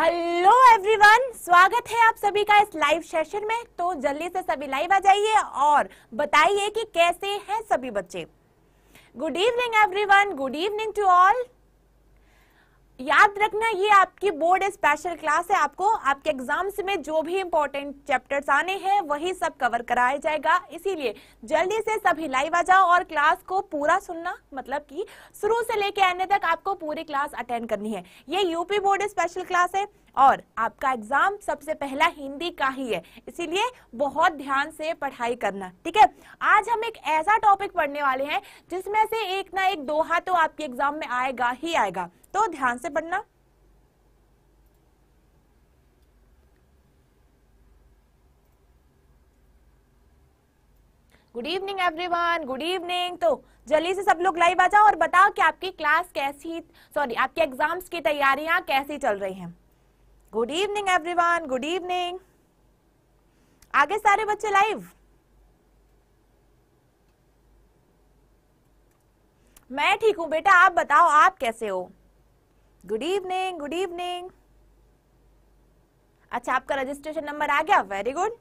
Hello everyone स्वागत है आप सभी का इस लाइव सेशन में तो जल्दी से सभी लाइव आ जाइए और बताइए कि कैसे हैं सभी बच्चे good evening everyone good evening to all याद रखना ये आपकी बोर्ड स्पेशल क्लास है आपको आपके एग्जाम्स में जो भी इम्पोर्टेंट चैप्टर्स आने हैं वही सब कवर कराया जाएगा इसीलिए जल्दी से सभी लाइव आ जाओ और क्लास को पूरा सुनना मतलब कि शुरू से लेके आने तक आपको पूरी क्लास अटेंड करनी है ये यूपी बोर्ड स्पेशल क्लास है और आपका एग्जाम सबसे पहला हिंदी का ही है इसीलिए बहुत ध्यान से पढ़ाई करना ठीक है आज हम एक ऐसा टॉपिक पढ़ने वाले हैं जिसमें से एक ना एक दोहा तो आपके एग्जाम में आएगा ही आएगा तो ध्यान से पढ़ना good evening everyone good evening तो जल्दी से सब लोग लाइव आ जाओ और बताओ कि आपकी क्लास कैसी सॉरी आपके एग्जाम्स की तैयारियां कैसी चल रही हैं good evening everyone good evening आगे सारे बच्चे लाइव मैं ठीक हूं बेटा आप बताओ आप कैसे हो गुड इवनिंग गुड इवनिंग अच्छा आपका रजिस्ट्रेशन नंबर आ गया वेरी गुड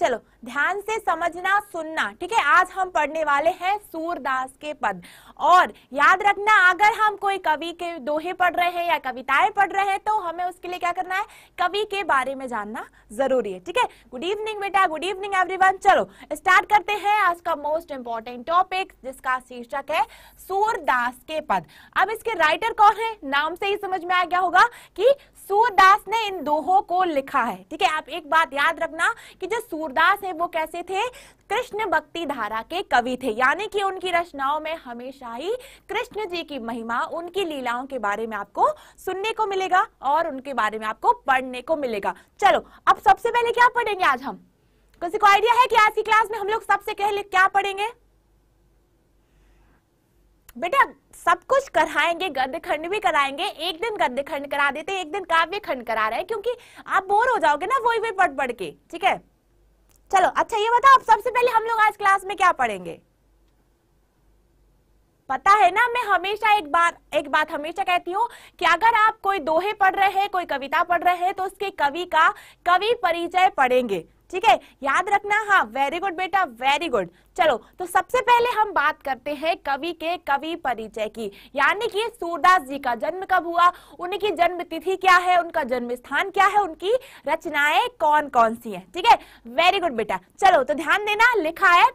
चलो ध्यान से समझना सुनना ठीक है आज हम पढ़ने वाले हैं सूरदास के पद और याद रखना अगर हम कोई कवि के दोहे पढ़ रहे हैं या कविताएं पढ़ रहे हैं तो हमें उसके लिए क्या करना है कवि के बारे में जानना जरूरी है ठीक है गुड इवनिंग बेटा गुड इवनिंग एवरीवन चलो स्टार्ट करते हैं आज का मोस्ट इंपॉर्टेंट टॉपिक जिसका शीर्षक है सूरदास के पद अब इसके राइटर कौन है नाम से ही समझ में आ गया होगा कि सूरदास ने इन दोहों को लिखा है ठीक है आप एक बात याद रखना कि जो सूरदास है वो कैसे थे कृष्ण भक्ति धारा के कवि थे यानी कि उनकी रचनाओं में हमेशा ही कृष्ण जी की महिमा उनकी लीलाओं के बारे में आपको सुनने को मिलेगा और उनके बारे में आपको पढ़ने को मिलेगा चलो अब सबसे पहले क्या पढ़ेंगे आज हम किसी को आइडिया है कि आज की क्लास में हम लोग सबसे पहले क्या पढ़ेंगे बेटा सब कुछ कराएंगे गद्य खंड भी कराएंगे एक दिन गद्य खंड करा देते एक दिन काव्य खंड करा रहे हैं क्योंकि आप बोर हो जाओगे ना वही वही पढ़ पढ़ के ठीक है चलो अच्छा ये बताओ अब सबसे पहले हम लोग आज क्लास में क्या पढ़ेंगे पता है ना मैं हमेशा एक बात एक बात हमेशा कहती हूँ कि अगर आप कोई दोहे पढ़ रहे हैं कोई कविता पढ़ रहे हैं तो उसके कवि का कवि परिचय पढ़ेंगे ठीक है याद रखना हाँ वेरी गुड बेटा वेरी गुड चलो तो सबसे पहले हम बात करते हैं कवि के कवि परिचय की यानी कि सूरदास जी का जन्म कब हुआ उनकी जन्म तिथि क्या है उनका जन्म स्थान क्या है उनकी रचनाएं कौन कौन सी हैं ठीक है वेरी गुड बेटा चलो तो ध्यान देना लिखा है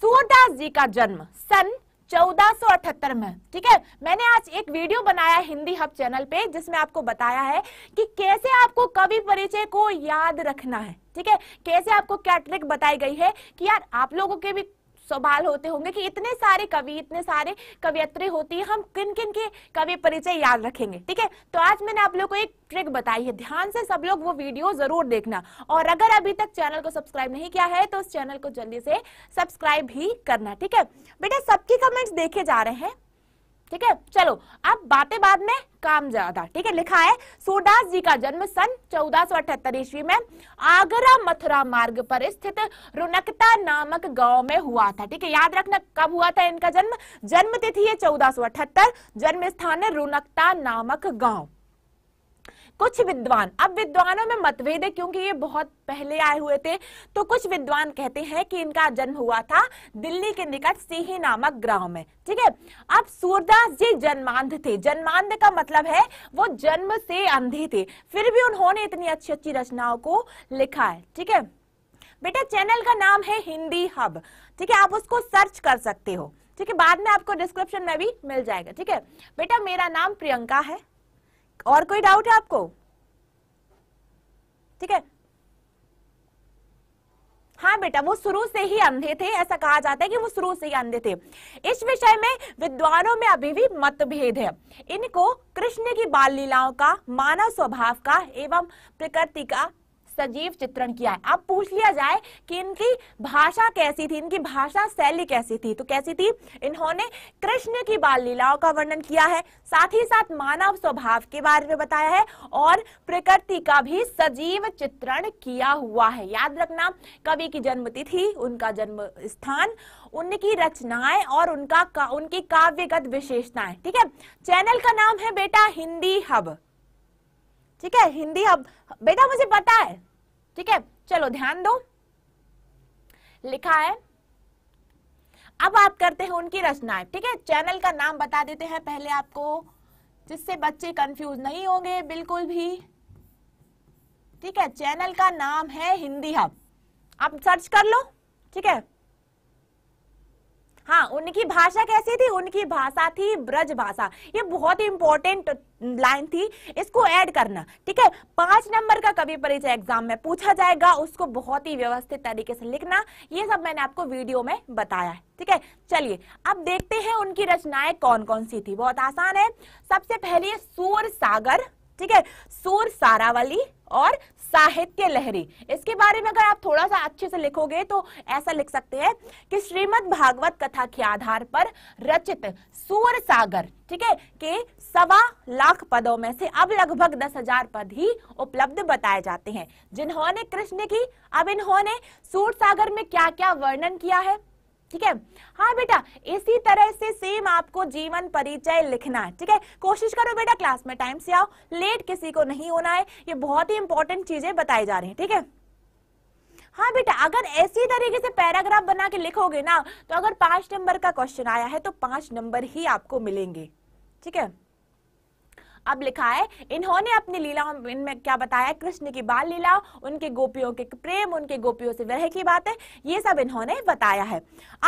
सूरदास जी का जन्म सन 1478 में ठीक है मैंने आज एक वीडियो बनाया हिंदी हब चैनल पे जिसमें आपको बताया है कि कैसे आपको कवि परिचय को याद रखना है ठीक है कैसे आपको क्या ट्रिक बताई गई है कि यार आप लोगों के भी सवाल होते होंगे कि इतने सारे कवि इतने सारे कवियत्री होती है हम किन किन के कवि परिचय याद रखेंगे ठीक है तो आज मैंने आप लोग को एक ट्रिक बताई है ध्यान से सब लोग वो वीडियो जरूर देखना और अगर अभी तक चैनल को सब्सक्राइब नहीं किया है तो उस चैनल को जल्दी से सब्सक्राइब भी करना ठीक है बेटा सबकी कमेंट्स देखे जा रहे हैं ठीक है चलो अब बातें बाद में काम ज्यादा ठीक है लिखा है सूरदास जी का जन्म सन चौदह सौ अठहत्तर ईस्वी में आगरा मथुरा मार्ग पर स्थित रुनकता नामक गांव में हुआ था ठीक है याद रखना कब हुआ था इनका जन्म जन्म तिथि है चौदह सौ अठहत्तर जन्म स्थान है रुनकता नामक गांव कुछ विद्वान अब विद्वानों में मतभेद है क्योंकि ये बहुत पहले आए हुए थे तो कुछ विद्वान कहते हैं कि इनका जन्म हुआ था दिल्ली के निकट सिही नामक ग्राम में ठीक है अब सूरदास जी जन्मांध थे जन्मांध का मतलब है वो जन्म से अंधे थे फिर भी उन्होंने इतनी अच्छी अच्छी रचनाओं को लिखा है ठीक है बेटा चैनल का नाम है हिंदी हब ठीक है आप उसको सर्च कर सकते हो ठीक है बाद में आपको डिस्क्रिप्शन में भी मिल जाएगा ठीक है बेटा मेरा नाम प्रियंका है और कोई डाउट है आपको ठीक है हाँ बेटा वो शुरू से ही अंधे थे ऐसा कहा जाता है कि वो शुरू से ही अंधे थे इस विषय में विद्वानों में अभी भी मतभेद है इनको कृष्ण की बाल लीलाओं का मानव स्वभाव का एवं प्रकृति का सजीव चित्रण किया है अब पूछ लिया जाए कि इनकी भाषा कैसी थी इनकी भाषा शैली कैसी थी तो कैसी थी इन्होंने कृष्ण की बाल लीलाओं का वर्णन किया है साथ ही साथ मानव स्वभाव के बारे में बताया है और प्रकृति का भी सजीव चित्रण किया हुआ है याद रखना कवि की जन्मतिथि उनका जन्म स्थान उनकी रचनाएं और उनका का, उनकी काव्यगत विशेषताएं ठीक है चैनल का नाम है बेटा हिंदी हब ठीक है हिंदी अब बेटा मुझे पता है ठीक है चलो ध्यान दो लिखा है अब आप करते हैं उनकी रचनाएं ठीक है चैनल का नाम बता देते हैं पहले आपको जिससे बच्चे कंफ्यूज नहीं होंगे बिल्कुल भी ठीक है चैनल का नाम है हिंदी हब आप सर्च कर लो ठीक है हाँ उनकी भाषा कैसी थी उनकी भाषा थी ब्रज भाषा ये बहुत ही इंपॉर्टेंट लाइन थी इसको ऐड करना ठीक है पांच नंबर का कवि परिचय एग्जाम में पूछा जाएगा उसको बहुत ही व्यवस्थित तरीके से लिखना ये सब मैंने आपको वीडियो में बताया है ठीक है चलिए अब देखते हैं उनकी रचनाएं कौन कौन सी थी बहुत आसान है सबसे पहले सूर सागर ठीक है सूर सारावली और साहित्य लहरी इसके बारे में अगर आप थोड़ा सा अच्छे से लिखोगे तो ऐसा लिख सकते हैं कि श्रीमद् भागवत कथा के आधार पर रचित सूर सागर ठीक है के सवा लाख पदों में से अब लगभग दस हजार पद ही उपलब्ध बताए जाते हैं जिन्होंने कृष्ण की अब इन्होंने सूर सागर में क्या क्या वर्णन किया है ठीक है हाँ बेटा इसी तरह से सेम आपको जीवन परिचय लिखना है ठीक है कोशिश करो बेटा क्लास में टाइम से आओ लेट किसी को नहीं होना है ये बहुत ही इंपॉर्टेंट चीजें बताई जा रही है ठीक है हाँ बेटा अगर ऐसी तरीके से पैराग्राफ बना के लिखोगे ना तो अगर पांच नंबर का क्वेश्चन आया है तो पांच नंबर ही आपको मिलेंगे ठीक है अब लिखा है इन्होंने अपनी लीलाओं इनमें क्या बताया कृष्ण की बाल लीला उनके गोपियों के प्रेम उनके गोपियों से विरह की बातें ये सब इन्होंने बताया है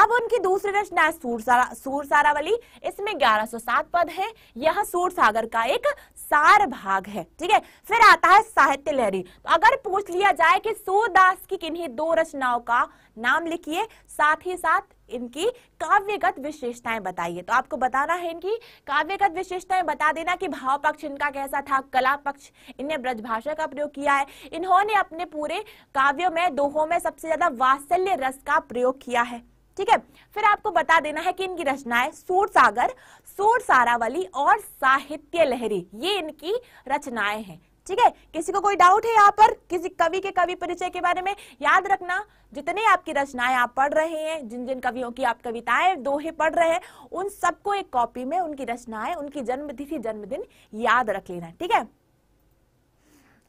अब उनकी दूसरी रचना है सूरसारा सूरसारावली इसमें 1107 पद है यह सूर सागर का एक सार भाग है ठीक है फिर आता है साहित्य लहरी तो अगर पूछ लिया जाए कि सूरदास की किन्हीं दो रचनाओं का नाम लिखिए साथ ही साथ इनकी काव्यगत विशेषताएं बताइए तो आपको बताना है इनकी काव्यगत विशेषताएं बता देना कि भाव पक्ष इनका कैसा था कला पक्ष इन्हें ब्रजभाषा का प्रयोग किया है इन्होंने अपने पूरे काव्यों में दोहों में सबसे ज्यादा वात्सल्य रस का प्रयोग किया है ठीक है फिर आपको बता देना है कि इनकी रचनाएं सूर सागर सूर सारावली और साहित्य लहरी ये इनकी रचनाएं हैं ठीक है किसी को कोई डाउट है यहाँ पर किसी कवि के कवि परिचय के बारे में याद रखना जितने आपकी रचनाएं आप पढ़ रहे हैं जिन जिन कवियों की आप कविताएं दोहे पढ़ रहे हैं उन सबको एक कॉपी में उनकी रचनाएं उनकी जन्मतिथि जन्मदिन याद रख लेना ठीक है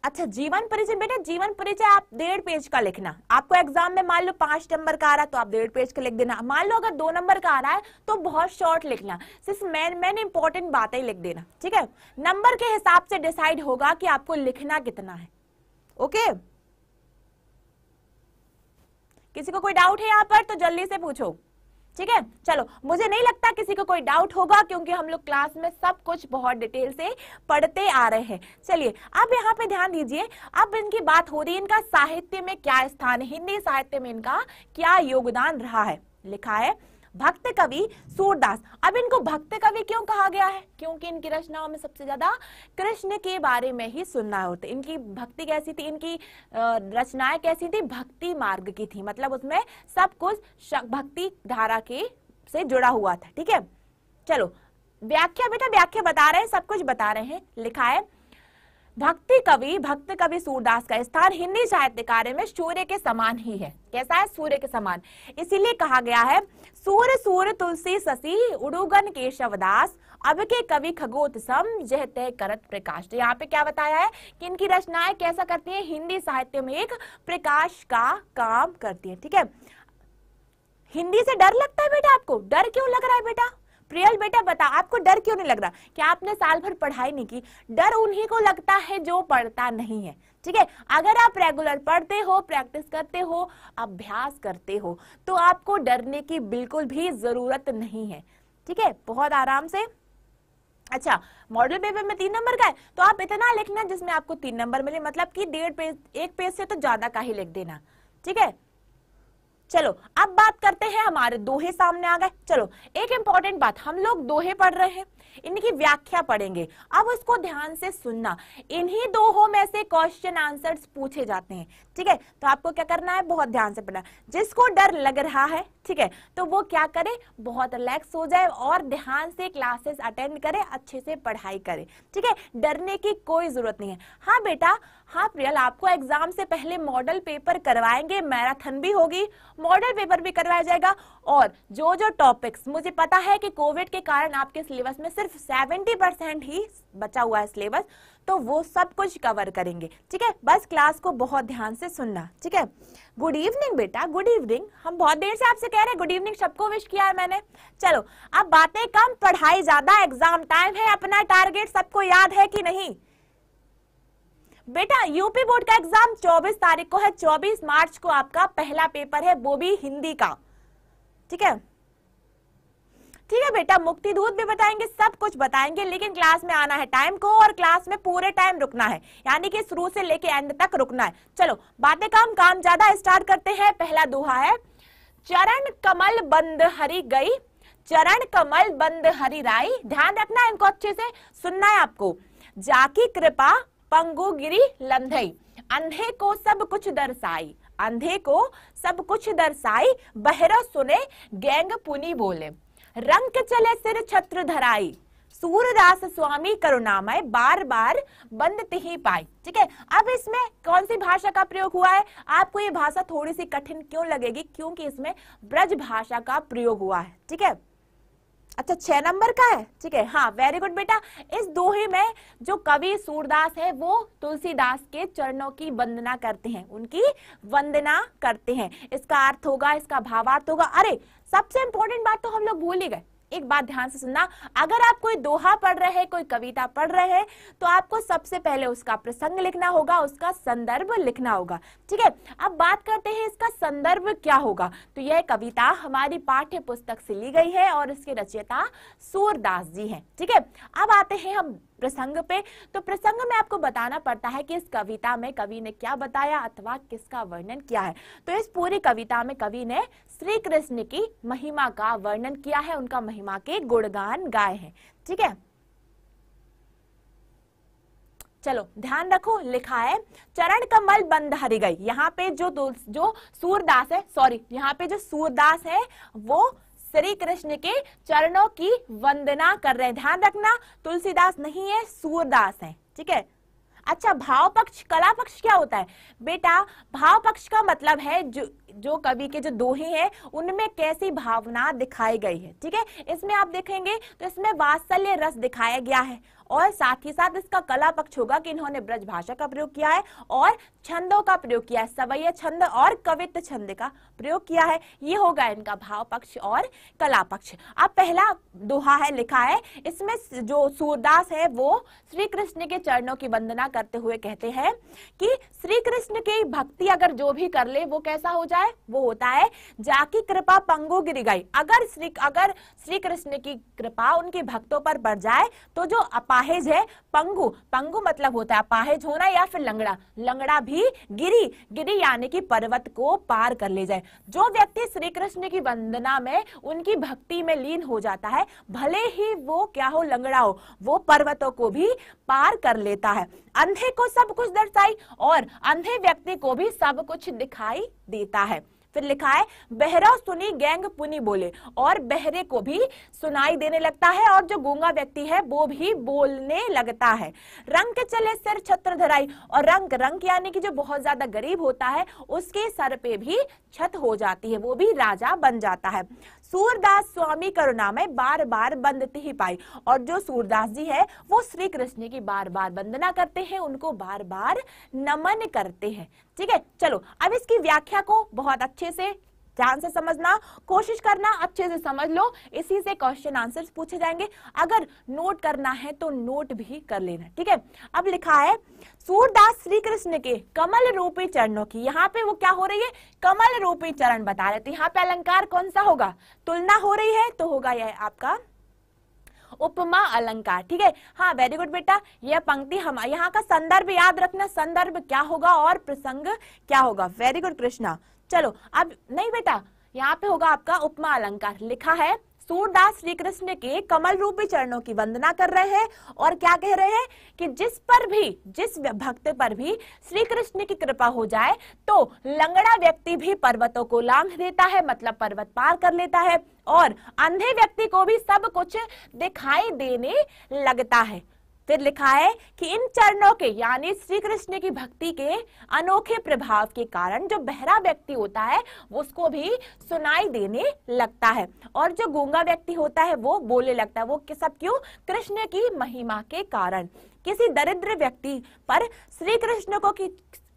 अच्छा जीवन परिचय बेटा जीवन परिचय आप डेढ़ पेज का लिखना आपको एग्जाम में मान लो पांच नंबर का आ रहा है तो आप डेढ़ पेज का लिख देना मान लो अगर दो नंबर का आ रहा है तो बहुत शॉर्ट लिखना सिर्फ मैन मैन इंपॉर्टेंट बातें लिख देना ठीक है नंबर के हिसाब से डिसाइड होगा कि आपको लिखना कितना है ओके किसी को कोई डाउट है यहाँ पर तो जल्दी से पूछो ठीक है चलो मुझे नहीं लगता किसी को कोई डाउट होगा क्योंकि हम लोग क्लास में सब कुछ बहुत डिटेल से पढ़ते आ रहे हैं चलिए अब यहाँ पे ध्यान दीजिए अब इनकी बात हो रही है इनका साहित्य में क्या स्थान हिंदी साहित्य में इनका क्या योगदान रहा है लिखा है भक्त कवि सूरदास अब इनको भक्त कवि क्यों कहा गया है क्योंकि इनकी रचनाओं में सबसे ज्यादा कृष्ण के बारे में ही सुनना होता इनकी भक्ति कैसी थी इनकी रचनाएं कैसी थी भक्ति मार्ग की थी मतलब उसमें सब कुछ भक्ति धारा के से जुड़ा हुआ था ठीक है चलो व्याख्या बेटा व्याख्या बता रहे हैं सब कुछ बता रहे हैं लिखा है भक्ति कवि भक्त कवि सूरदास का स्थान हिंदी साहित्य कार्य में सूर्य के समान ही है कैसा है सूर्य के समान इसीलिए कहा गया है सूर्य सूर्य तुलसी शशि उड़ुगन केशवदास अब के कवि खगोत सम तय करत प्रकाश तो यहाँ पे क्या बताया है कि इनकी रचनाएं कैसा करती है हिंदी साहित्य में एक प्रकाश का काम करती है ठीक है हिंदी से डर लगता है बेटा आपको डर क्यों लग रहा है बेटा प्रियल बेटा बता आपको डर क्यों नहीं लग रहा कि आपने साल भर पढ़ाई नहीं की डर उन्हीं को लगता है जो पढ़ता नहीं है ठीक है अगर आप रेगुलर पढ़ते हो प्रैक्टिस करते हो अभ्यास करते हो तो आपको डरने की बिल्कुल भी जरूरत नहीं है ठीक है बहुत आराम से अच्छा मॉडल पेपर में तीन नंबर का है तो आप इतना लिखना जिसमें आपको तीन नंबर मिले मतलब कि डेढ़ पेज एक पेज से तो ज्यादा का ही लिख देना ठीक है चलो अब बात करते हैं हमारे दोहे सामने आ गए चलो एक इंपॉर्टेंट बात हम लोग दोहे पढ़ रहे हैं इनकी व्याख्या पढ़ेंगे अब इसको ध्यान से सुनना इन्हीं दोहों में से क्वेश्चन आंसर्स पूछे जाते हैं ठीक है तो आपको क्या करना है बहुत ध्यान से पढ़ना जिसको डर लग रहा है ठीक है तो वो क्या करे बहुत रिलैक्स हो जाए और ध्यान से क्लासेस अटेंड करे अच्छे से पढ़ाई करे ठीक है डरने की कोई जरूरत नहीं है हाँ बेटा हाँ प्रियल आपको एग्जाम से पहले मॉडल पेपर करवाएंगे मैराथन भी होगी मॉडल पेपर भी करवाया जाएगा और जो जो टॉपिक्स मुझे पता है कि कोविड के कारण आपके सिलेबस में सिर्फ सेवेंटी परसेंट ही बचा हुआ है सिलेबस तो वो सब कुछ कवर करेंगे ठीक है बस क्लास को बहुत ध्यान से सुनना ठीक है गुड इवनिंग बेटा गुड इवनिंग हम बहुत देर से आपसे कह रहे हैं गुड इवनिंग सबको विश किया है मैंने चलो अब बातें कम पढ़ाई ज्यादा एग्जाम टाइम है अपना टारगेट सबको याद है कि नहीं बेटा यूपी बोर्ड का एग्जाम 24 तारीख को है 24 मार्च को आपका पहला पेपर है वो भी हिंदी का ठीक है ठीक है बेटा मुक्ति दूत भी बताएंगे सब कुछ बताएंगे लेकिन क्लास में आना है टाइम को और क्लास में पूरे टाइम रुकना है यानी कि शुरू से लेके एंड तक रुकना है चलो बातें काम काम ज्यादा स्टार्ट करते हैं पहला दोहा है चरण कमल बंद हरी गई चरण कमल बंद हरी राई ध्यान रखना है इनको अच्छे से सुनना है आपको जाकी कृपा पंगु गिरी लंधई अंधे को सब कुछ दर्शाई अंधे को सब कुछ दर्शाई बहरो सुने गैंग पुनी बोले रंक चले सिर छत्र धराई सूरदास स्वामी करुणामय बार बार बंद ही पाई ठीक है अब इसमें कौन सी भाषा का प्रयोग हुआ है आपको ये भाषा थोड़ी सी कठिन क्यों लगेगी क्योंकि इसमें ब्रज भाषा का प्रयोग हुआ है ठीक है अच्छा छह नंबर का है ठीक है हाँ वेरी गुड बेटा इस दोहे में जो कवि सूरदास है वो तुलसीदास के चरणों की वंदना करते हैं उनकी वंदना करते हैं इसका अर्थ होगा इसका भावार्थ होगा अरे सबसे इंपॉर्टेंट बात तो हम लोग भूल ही गए एक बात ध्यान से सुनना अगर आप कोई दोहा पढ़ रहे हैं कोई कविता पढ़ रहे हैं तो आपको सबसे पहले उसका प्रसंग लिखना होगा उसका संदर्भ लिखना होगा ठीक है अब बात करते हैं इसका संदर्भ क्या होगा तो यह कविता हमारी पाठ्य पुस्तक से ली गई है और इसके रचयिता सूरदास जी हैं ठीक है ठीके? अब आते हैं हम प्रसंग पे तो प्रसंग में आपको बताना पड़ता है कि इस कविता में कवि ने क्या बताया अथवा किसका वर्णन किया है तो इस पूरी कविता में कवि ने श्री कृष्ण की महिमा का वर्णन किया है उनका महिमा के गुणगान गाए हैं ठीक है चलो ध्यान रखो लिखा है चरण कमल हरी गई यहाँ पे जो जो सूरदास है सॉरी यहाँ पे जो सूरदास है वो श्री कृष्ण के चरणों की वंदना कर रहे हैं ध्यान रखना तुलसीदास नहीं है सूरदास है ठीक है अच्छा भाव पक्ष कला पक्ष क्या होता है बेटा भाव पक्ष का मतलब है जो जो कवि के जो दोहे हैं उनमें कैसी भावना दिखाई गई है ठीक है इसमें आप देखेंगे तो इसमें वात्सल्य रस दिखाया गया है और साथ ही साथ इसका कला पक्ष होगा कि इन्होंने ब्रज भाषा का प्रयोग किया है और छंदों का प्रयोग किया है सवैय छंद और कवित्त छंद का प्रयोग किया है ये होगा इनका भाव पक्ष और कला पक्ष अब पहला दोहा है लिखा है इसमें जो सूरदास है वो श्री कृष्ण के चरणों की वंदना करते हुए कहते हैं कि श्री कृष्ण की भक्ति अगर जो भी कर ले वो कैसा हो जाए वो होता है जाकी कृपा पंगु गिर गई अगर श्री अगर श्री कृष्ण की कृपा उनके भक्तों पर पड़ जाए तो जो अपाहिज है पंगु पंगु मतलब होता है अपाहिज होना या फिर लंगड़ा लंगड़ा भी गिरी गिरी यानी कि पर्वत को पार कर ले जाए जो व्यक्ति श्री कृष्ण की वंदना में उनकी भक्ति में लीन हो जाता है भले ही वो क्या हो लंगड़ा हो वो पर्वतों को भी पार कर लेता है अंधे को सब कुछ दर्शाई और अंधे व्यक्ति को भी सब कुछ दिखाई देता है फिर लिखा है बहरा सुनी गैंग पुनी बोले और बहरे को भी सुनाई देने लगता है और जो गूंगा व्यक्ति है वो भी बोलने लगता है रंग के चले सिर छत्र धराई और रंग रंग यानी कि जो बहुत ज्यादा गरीब होता है उसके सर पे भी छत हो जाती है वो भी राजा बन जाता है सूरदास स्वामी करुणा में बार बार बंदते ही पाई और जो सूरदास जी है वो श्री कृष्ण की बार बार वंदना करते हैं उनको बार बार नमन करते हैं ठीक है चलो अब इसकी व्याख्या को बहुत अच्छे से ध्यान से समझना कोशिश करना अच्छे से समझ लो इसी से क्वेश्चन आंसर पूछे जाएंगे अगर नोट करना है तो नोट भी कर लेना ठीक है अब लिखा है सूरदास श्री कृष्ण के कमल रूपी चरणों की यहाँ पे वो क्या हो रही है कमल रूपी चरण बता रहे थे यहाँ पे अलंकार कौन सा होगा तुलना हो रही है तो होगा यह आपका उपमा अलंकार ठीक है हाँ वेरी गुड बेटा यह पंक्ति हम यहाँ का संदर्भ याद रखना संदर्भ क्या होगा और प्रसंग क्या होगा वेरी गुड कृष्णा चलो अब नहीं बेटा यहाँ पे होगा आपका उपमा अलंकार लिखा है सूरदास श्री कृष्ण के कमल रूपी चरणों की वंदना कर रहे हैं और क्या कह रहे हैं कि जिस पर भी जिस भक्त पर भी श्री कृष्ण की कृपा हो जाए तो लंगड़ा व्यक्ति भी पर्वतों को लांघ देता है मतलब पर्वत पार कर लेता है और अंधे व्यक्ति को भी सब कुछ दिखाई देने लगता है फिर लिखा है कि इन चरणों के यानी श्री कृष्ण की भक्ति के अनोखे प्रभाव के कारण जो बहरा व्यक्ति होता है उसको भी सुनाई देने लगता है और जो गूंगा व्यक्ति होता है वो बोले लगता है वो सब क्यों कृष्ण की महिमा के कारण किसी दरिद्र व्यक्ति पर श्री कृष्ण को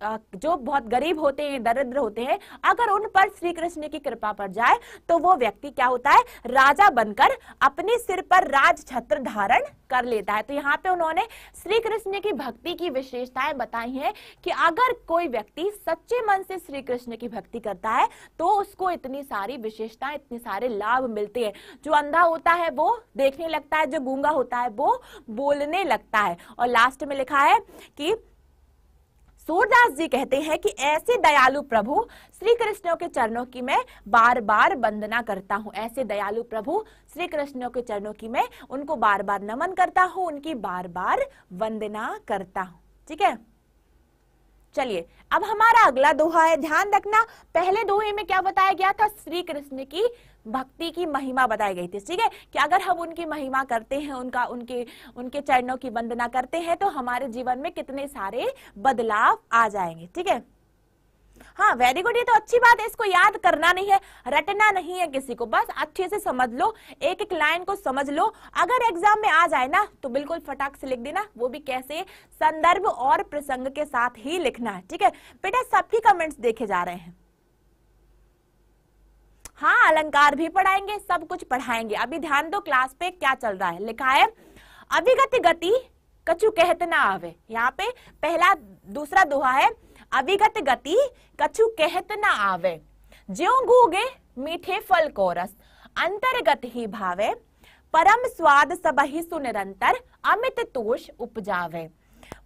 जो बहुत गरीब होते हैं दरिद्र होते हैं अगर उन पर श्री कृष्ण की कृपा पड़ जाए तो वो व्यक्ति क्या होता है राजा बनकर अपने सिर पर राज छत्र धारण कर लेता है तो यहाँ पे उन्होंने श्री कृष्ण की भक्ति की विशेषताएं बताई हैं कि अगर कोई व्यक्ति सच्चे मन से श्री कृष्ण की भक्ति करता है तो उसको इतनी सारी विशेषताएं इतने सारे लाभ मिलते हैं जो अंधा होता है वो देखने लगता है जो गूंगा होता है वो बोलने लगता है और लास्ट में लिखा है कि सूरदास जी कहते हैं कि ऐसे दयालु प्रभु श्री कृष्ण के चरणों की मैं बार बार वंदना करता हूँ ऐसे दयालु प्रभु श्री कृष्ण के चरणों की मैं उनको बार बार नमन करता हूँ उनकी बार बार वंदना करता हूँ ठीक है चलिए अब हमारा अगला दोहा है ध्यान रखना पहले दोहे में क्या बताया गया था श्री कृष्ण की भक्ति की महिमा बताई गई थी ठीक है कि अगर हम उनकी महिमा करते हैं उनका उनके उनके चरणों की वंदना करते हैं तो हमारे जीवन में कितने सारे बदलाव आ जाएंगे ठीक है हाँ वेरी गुड ये तो अच्छी बात है इसको याद करना नहीं है रटना नहीं है किसी को बस अच्छे से समझ लो एक एक लाइन को समझ लो अगर एग्जाम में आ जाए ना तो बिल्कुल फटाक से लिख देना वो भी कैसे संदर्भ और प्रसंग के साथ ही लिखना है ठीक है बेटा सबकी कमेंट्स देखे जा रहे हैं हाँ अलंकार भी पढ़ाएंगे सब कुछ पढ़ाएंगे अभी ध्यान दो क्लास पे क्या चल रहा है लिखा है अभिगति गति कछु कहतना ना आवे यहाँ पे पहला दूसरा दोहा है अभिगत गति कछु कहत आवे ज्यो गूगे मीठे फल को रस अंतर्गत ही भावे परम स्वाद सब ही सुनिरंतर अमित तोष उपजावे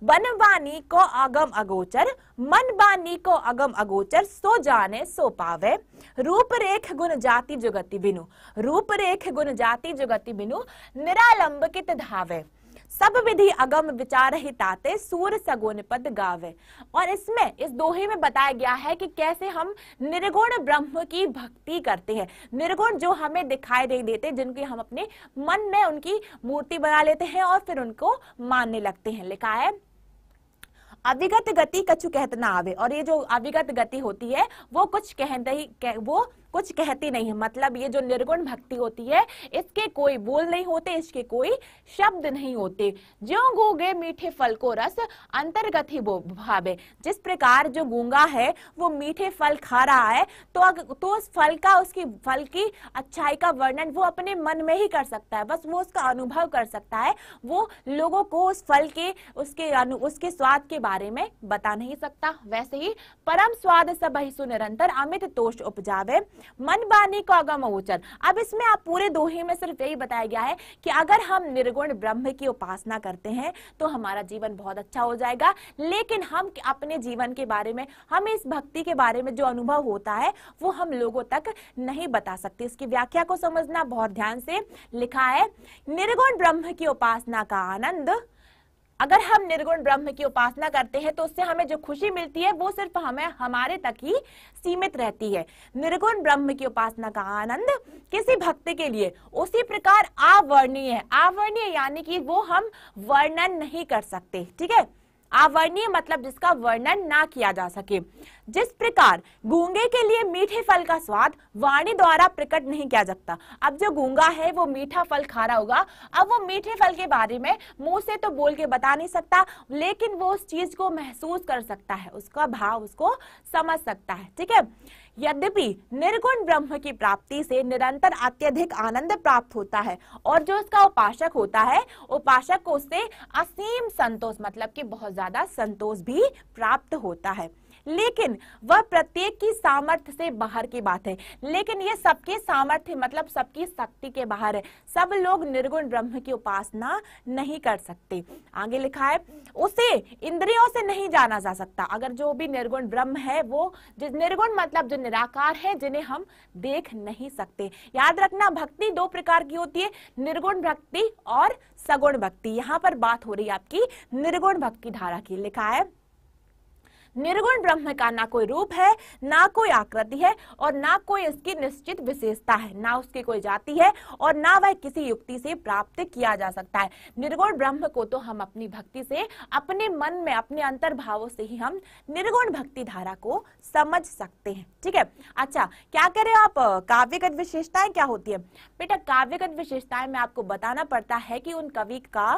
बनवानी को अगम अगोचर मन बानी को अगम अगोचर सो जाने सो पावे रूप रेख गुण जाति जुगति बिनु रूप रेख गुण जाति जुगति बिनु निरालंब कित धावे सब विधि अगम विचार हिताते सूर सगुण पद गावे और इसमें इस दोहे में बताया गया है कि कैसे हम निर्गुण ब्रह्म की भक्ति करते हैं निर्गुण जो हमें दिखाई नहीं देते जिनके हम अपने मन में उनकी मूर्ति बना लेते हैं और फिर उनको मानने लगते हैं लिखा है अविगत गति कछु कहत ना आवे और ये जो अविगत गति होती है वो कुछ कहते ही कह, वो कुछ कहती नहीं है मतलब ये जो निर्गुण भक्ति होती है इसके कोई बोल नहीं होते इसके कोई शब्द नहीं होते जो गूंगे मीठे फल को रस अंतर्गत ही भावे जिस प्रकार जो गूंगा है वो मीठे फल खा रहा है तो अग, तो उस फल का उसकी फल की अच्छाई का वर्णन वो अपने मन में ही कर सकता है बस वो उसका अनुभव कर सकता है वो लोगों को उस फल के उसके अनु, उसके स्वाद के बारे में बता नहीं सकता वैसे ही परम स्वाद सब सुनिरंतर अमित तोष उपजावे बानी को अगम अगोचर अब इसमें आप पूरे दोहे में सिर्फ यही बताया गया है कि अगर हम निर्गुण ब्रह्म की उपासना करते हैं तो हमारा जीवन बहुत अच्छा हो जाएगा लेकिन हम अपने जीवन के बारे में हमें इस भक्ति के बारे में जो अनुभव होता है वो हम लोगों तक नहीं बता सकते इसकी व्याख्या को समझना बहुत ध्यान से लिखा है निर्गुण ब्रह्म की उपासना का आनंद अगर हम निर्गुण ब्रह्म की उपासना करते हैं तो उससे हमें जो खुशी मिलती है वो सिर्फ हमें हमारे तक ही सीमित रहती है निर्गुण ब्रह्म की उपासना का आनंद किसी भक्त के लिए उसी प्रकार आवर्णीय है आवर्णीय यानी कि वो हम वर्णन नहीं कर सकते ठीक है आवर्णीय मतलब जिसका वर्णन ना किया जा सके जिस प्रकार गूंगे के लिए मीठे फल का स्वाद वाणी द्वारा प्रकट नहीं किया जा सकता अब जो गूंगा है वो मीठा फल खा रहा होगा अब वो मीठे फल के बारे में मुंह से तो बोल के बता नहीं सकता लेकिन वो उस चीज को महसूस कर सकता है उसका भाव उसको समझ सकता है ठीक है यद्यपि निर्गुण ब्रह्म की प्राप्ति से निरंतर अत्यधिक आनंद प्राप्त होता है और जो इसका उपासक होता है उपासक को उससे असीम संतोष मतलब कि बहुत ज्यादा संतोष भी प्राप्त होता है लेकिन वह प्रत्येक की सामर्थ्य से बाहर की बात है लेकिन यह सबके सामर्थ्य मतलब सबकी शक्ति के बाहर है सब लोग निर्गुण ब्रह्म की उपासना नहीं कर सकते आगे लिखा है उसे इंद्रियों से नहीं जाना जा सकता अगर जो भी निर्गुण ब्रह्म है वो जिस निर्गुण मतलब जो निराकार है जिन्हें हम देख नहीं सकते याद रखना भक्ति दो प्रकार की होती है निर्गुण भक्ति और सगुण भक्ति यहाँ पर बात हो रही है आपकी निर्गुण भक्ति धारा की लिखा है निर्गुण ब्रह्म का ना कोई रूप है ना कोई आकृति है और ना कोई इसकी निश्चित विशेषता है ना उसकी कोई जाति है और ना वह किसी युक्ति से प्राप्त किया जा सकता है निर्गुण ब्रह्म को तो हम अपनी भक्ति से अपने मन में अपने अंतर भावों से ही हम निर्गुण भक्ति धारा को समझ सकते हैं ठीक है अच्छा क्या करे आप काव्यगत विशेषताएं क्या होती है बेटा काव्यगत विशेषताएं में आपको बताना पड़ता है कि उन कवि का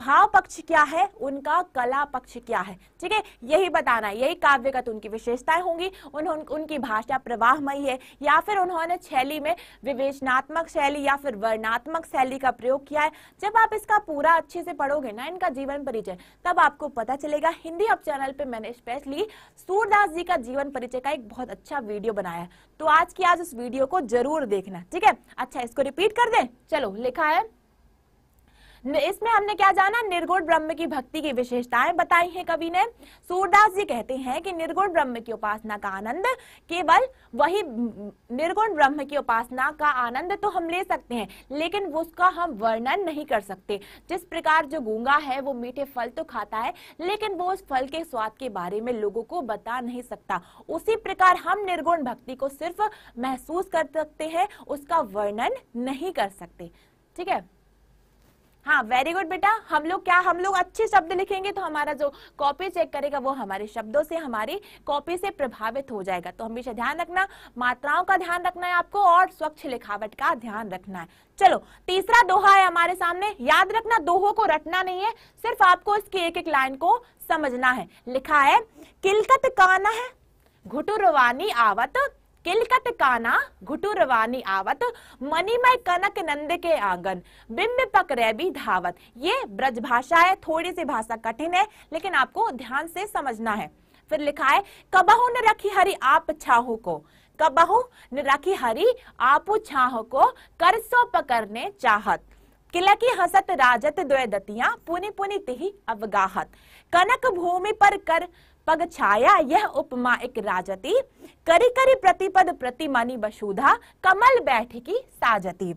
भाव पक्ष क्या है उनका कला पक्ष क्या है ठीक है यही बताना है यही काव्यगत उनकी विशेषताएं होंगी उन्होंने उनकी भाषा प्रवाहमयी है या फिर उन्होंने शैली में विवेचनात्मक शैली या फिर वर्णात्मक शैली का प्रयोग किया है जब आप इसका पूरा अच्छे से पढ़ोगे ना इनका जीवन परिचय तब आपको पता चलेगा हिंदी अब चैनल पर मैंने स्पेशली सूरदास जी का जीवन परिचय का एक बहुत अच्छा वीडियो बनाया है तो आज की आज उस वीडियो को जरूर देखना ठीक है अच्छा इसको रिपीट कर दे चलो लिखा है इसमें हमने क्या जाना निर्गुण ब्रह्म की भक्ति की विशेषताएं बताई हैं कवि ने सूरदास जी कहते हैं कि निर्गुण ब्रह्म की उपासना का आनंद केवल वही निर्गुण ब्रह्म की उपासना का आनंद तो हम ले सकते हैं लेकिन उसका हम वर्णन नहीं कर सकते जिस प्रकार जो गूंगा है वो मीठे फल तो खाता है लेकिन वो उस फल के स्वाद के बारे में लोगों को बता नहीं सकता उसी प्रकार हम निर्गुण भक्ति को सिर्फ महसूस कर सकते हैं उसका वर्णन नहीं कर सकते ठीक है हाँ वेरी गुड बेटा हम लोग क्या हम लोग अच्छे शब्द लिखेंगे तो हमारा जो कॉपी चेक करेगा वो हमारे शब्दों से हमारी कॉपी से प्रभावित हो जाएगा तो हमेशा ध्यान रखना मात्राओं का ध्यान रखना है आपको और स्वच्छ लिखावट का ध्यान रखना है चलो तीसरा दोहा है हमारे सामने याद रखना दोहों को रटना नहीं है सिर्फ आपको इसकी एक एक लाइन को समझना है लिखा है किलकत काना है घुटुरवानी आवत किलकत काना घुटु रवानी आवत मनीमय कनक नंद के आंगन बिंब पक रैबी धावत ये ब्रज भाषा है थोड़ी सी भाषा कठिन है लेकिन आपको ध्यान से समझना है फिर लिखा है कबहु न रखी हरी आप छाहु को कबहु न रखी हरी आपु छाहु को कर सो पकड़ने चाहत किलकी हसत राजत द्वैदतिया पुनि पुनि तिहि अवगाहत कनक भूमि पर कर पग छाया यह उपमा एक राजती करी करी प्रतिपद प्रतिमानि बशुधा कमल बैठ की साजती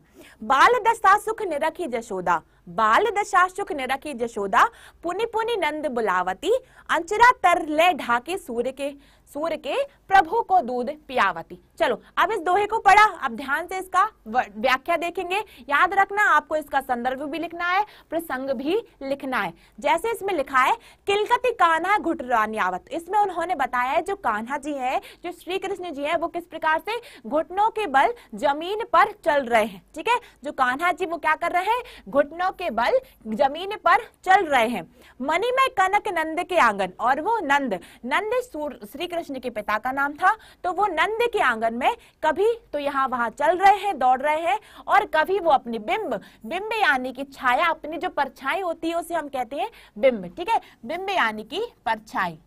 बाल दशा सुख निरखी जशोदा बाल दशा सुख निरखी जशोदा पुनि पुनि नंद बुलावती अंचरा तर ले ढाके सूर्य के सूर्य के प्रभु को दूध पियावती चलो अब इस दोहे को पढ़ा अब ध्यान से इसका व्याख्या देखेंगे याद रखना आपको इसका संदर्भ भी लिखना है प्रसंग भी लिखना है जैसे इसमें लिखा है किलकति कान्हा घुटरानियावत इसमें उन्होंने बताया है जो कान्हा जी है जो श्री कृष्ण जी है वो किस प्रकार से घुटनों के बल जमीन पर चल रहे हैं ठीक है जो कान्हा जी वो क्या कर रहे हैं घुटनों के बल जमीन पर चल रहे हैं मणिमय कनक नंद के आंगन और वो नंद नंद श्री कृष्ण कृष्ण के पिता का नाम था तो वो नंद के आंगन में कभी तो यहाँ वहां चल रहे हैं दौड़ रहे हैं और कभी वो अपनी बिंब बिंब यानी कि छाया अपनी जो परछाई होती है उसे हम कहते हैं बिंब ठीक है बिंब यानी कि परछाई